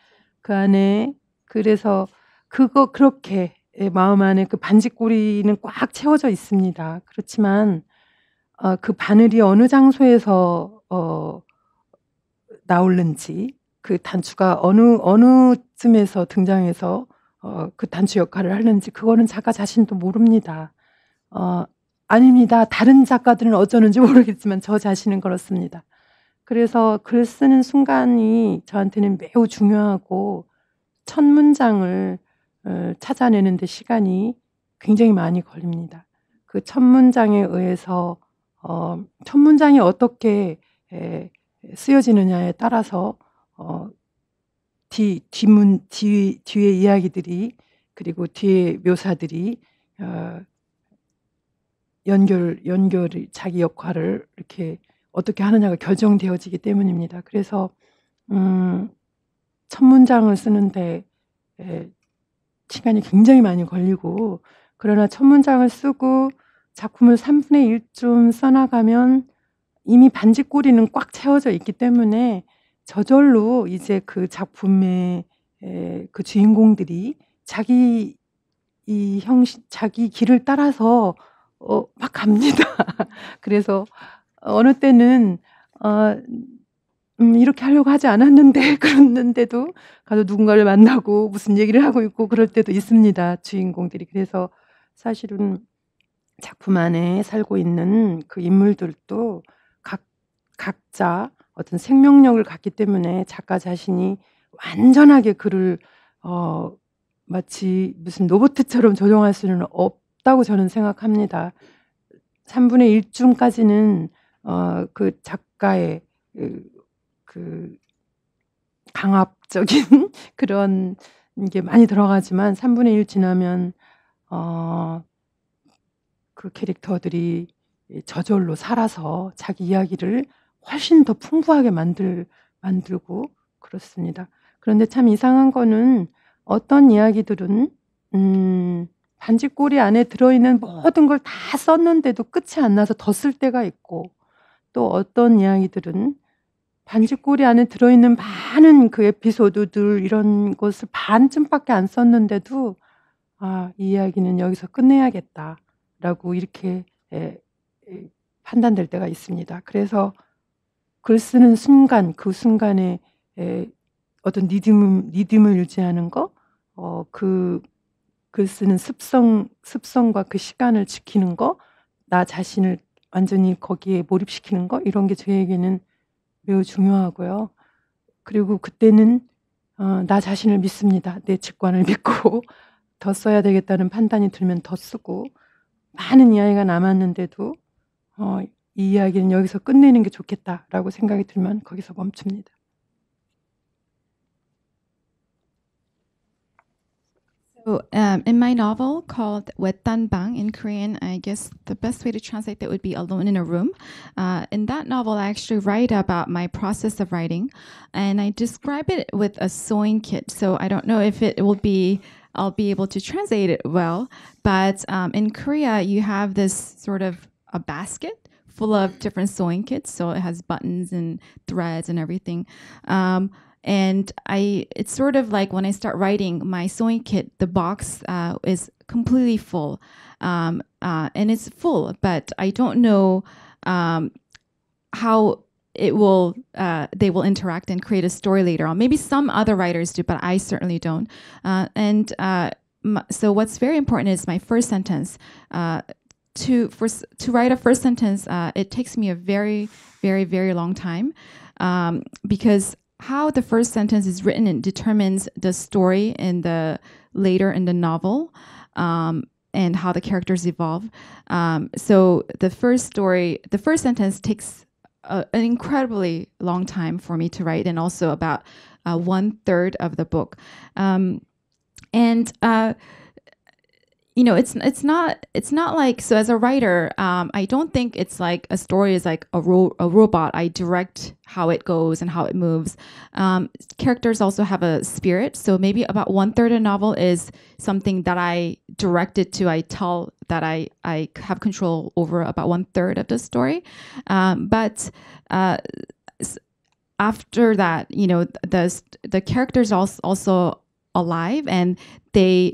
그 안에 그래서 그거 그렇게 예, 마음 안에 그 반지꼬리는 꽉 채워져 있습니다. 그렇지만 어, 그 바늘이 어느 장소에서 어, 나올는지 그 단추가 어느 어느 쯤에서 등장해서 어, 그 단추 역할을 하는지 그거는 자가 자신도 모릅니다. 어, 아닙니다. 다른 작가들은 어쩌는지 모르겠지만 저 자신은 그렇습니다. 그래서 글 쓰는 순간이 저한테는 매우 중요하고 첫 문장을 어, 찾아내는데 시간이 굉장히 많이 걸립니다. 그 첫 문장에 의해서 어, 첫 문장이 어떻게 에, 쓰여지느냐에 따라서 어, 뒤 뒷문 뒤 뒤의 이야기들이 그리고 뒤의 묘사들이 어, 연결 연결이 자기 역할을 이렇게 어떻게 하느냐가 결정되어지기 때문입니다. 그래서 음, 첫 문장을 쓰는데 에, 예, 시간이 굉장히 많이 걸리고 그러나 첫 문장을 쓰고 작품을 3분의 1쯤 써나가면 이미 반지 꼬리는 꽉 채워져 있기 때문에 저절로 이제 그 작품의 에, 예, 그 주인공들이 자기 이 형식 자기 길을 따라서 어, 막 갑니다. 그래서 어느 때는 어, 음, 이렇게 하려고 하지 않았는데 그랬는데도 가서 누군가를 만나고 무슨 얘기를 하고 있고 그럴 때도 있습니다. 주인공들이 그래서 사실은 작품 안에 살고 있는 그 인물들도 각 각자 어떤 생명력을 갖기 때문에 작가 자신이 완전하게 글을 어 마치 무슨 로봇처럼 조종할 수는 없 없다고 저는 생각합니다. 3분의 1쯤까지는 어, 그 작가의 그, 그 강압적인 그런 게 많이 들어가지만 3분의 1 지나면 어, 그 캐릭터들이 저절로 살아서 자기 이야기를 훨씬 더 풍부하게 만들 만들고 그렇습니다. 그런데 참 이상한 거는 어떤 이야기들은 음 반지꼬리 안에 들어있는 음. 모든 걸 다 썼는데도 끝이 안 나서 더 쓸 때가 있고 또 어떤 이야기들은 반지꼬리 안에 들어있는 많은 그 에피소드들 이런 것을 반쯤밖에 안 썼는데도 아, 이 이야기는 여기서 끝내야겠다라고 이렇게 에, 에, 판단될 때가 있습니다. 그래서 글 쓰는 순간 그 순간에 에, 어떤 리듬 리듬을 유지하는 거, 어, 그글 그 쓰는 습성 습성과 그 시간을 지키는 거, 나 자신을 완전히 거기에 몰입시키는 거 이런 게 저에게는 매우 중요하고요. 그리고 그때는 어, 나 자신을 믿습니다. 내 직관을 믿고 더 써야 되겠다는 판단이 들면 더 쓰고 많은 이야기가 남았는데도 어, 이 이야기는 여기서 끝내는 게 좋겠다라고 생각이 들면 거기서 멈춥니다. So, um, in my novel called Wetanbang in Korean, I guess the best way to translate that would be Alone in a Room. Uh, in that novel, I actually write about my process of writing and I describe it with a sewing kit. So, I don't know if it will be. I'll be able to translate it well, but um, in Korea, you have this sort of a basket full of different sewing kits. So it has buttons and threads and everything. Um, and I it's sort of like when I start writing my sewing kit, the box uh, is completely full, um, uh, and it's full, but I don't know um, how it will uh, they will interact and create a story later on. Maybe some other writers do, but I certainly don't. Uh, and uh, so, what's very important is my first sentence. Uh, to for, to write a first sentence, it takes me a very, very, very long time. Um, because how the first sentence is written determines the story in the later in the novel um, and how the characters evolve um, so the first story the first sentence takes an incredibly long time for me to write and also about uh, one third of the book um, and uh, you know it's it's not it's not like so as a writer um, i don't think it's like a story is like a, ro- a robot i direct how it goes and how it moves um, characters also have a spirit so maybe about one third of novel is something that i directed to i tell that i i have control over about one third of the story um, but uh, after that you know the the characters also also alive and they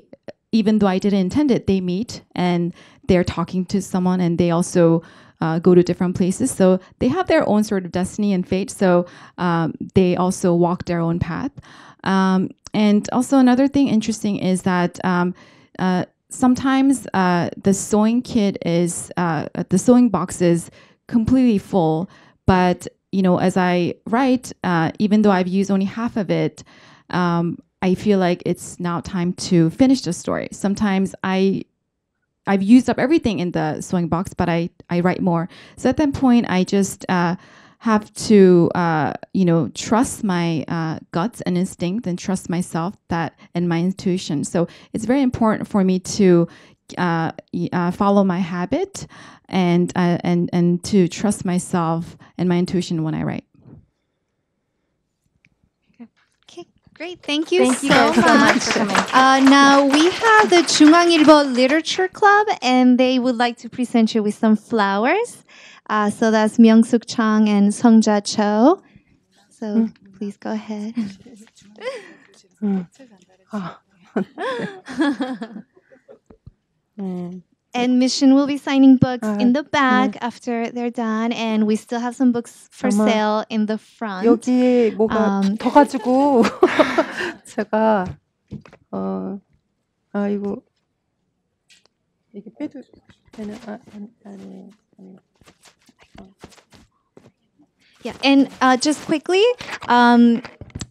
even though I didn't intend it, they meet and they're talking to someone and they also uh, go to different places. So they have their own sort of destiny and fate. So um, they also walk their own path. Um, and also, another thing interesting is that. Um, uh, sometimes uh, the sewing kit is uh, the sewing box is completely full but you know as i write uh, even though i've used only half of it um, I feel like it's now time to finish the story. Sometimes I I've used up everything in the sewing box, but I, I write more. So at that point, I just uh, have to, uh, you know, trust my uh, guts and instinct and trust myself that and my intuition. So it's very important for me to uh, uh, follow my habit and, uh, and, and to trust myself and my intuition when I write. Great, thank you, thank you so, much. so, much. for coming. Uh, now we have the Chungang Ilbo Literature Club, and they would like to present you with some flowers. Uh, so that's Myung-suk Chang and Songja Cho. So mm. please go ahead. mm. and Mission will be signing books in uh-huh. the back after they're done, and we still have some books for sale in the front. 여기에 뭐가 um, 가지고 제가 어 이거 이게 빼도 되나? 아, 아니 아니. Yeah, and uh, just quickly, um,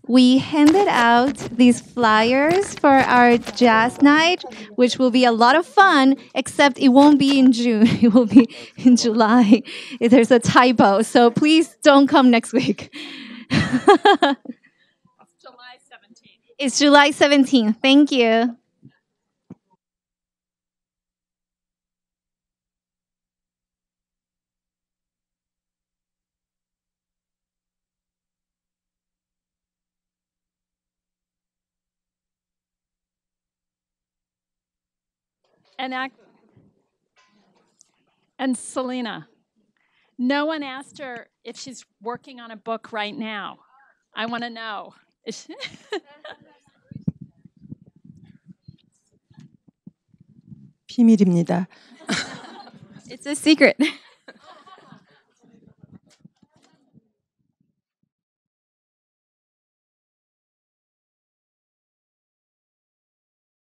we handed out these flyers for our jazz night, which will be a lot of fun, except it won't be in June. It will be in July. There's a typo, so please don't come next week. July 17th. It's July 17th. Thank you. and, ac- and Selena. No one asked her if she's working on a book right now. I want to know. 비밀입니다. It's a secret.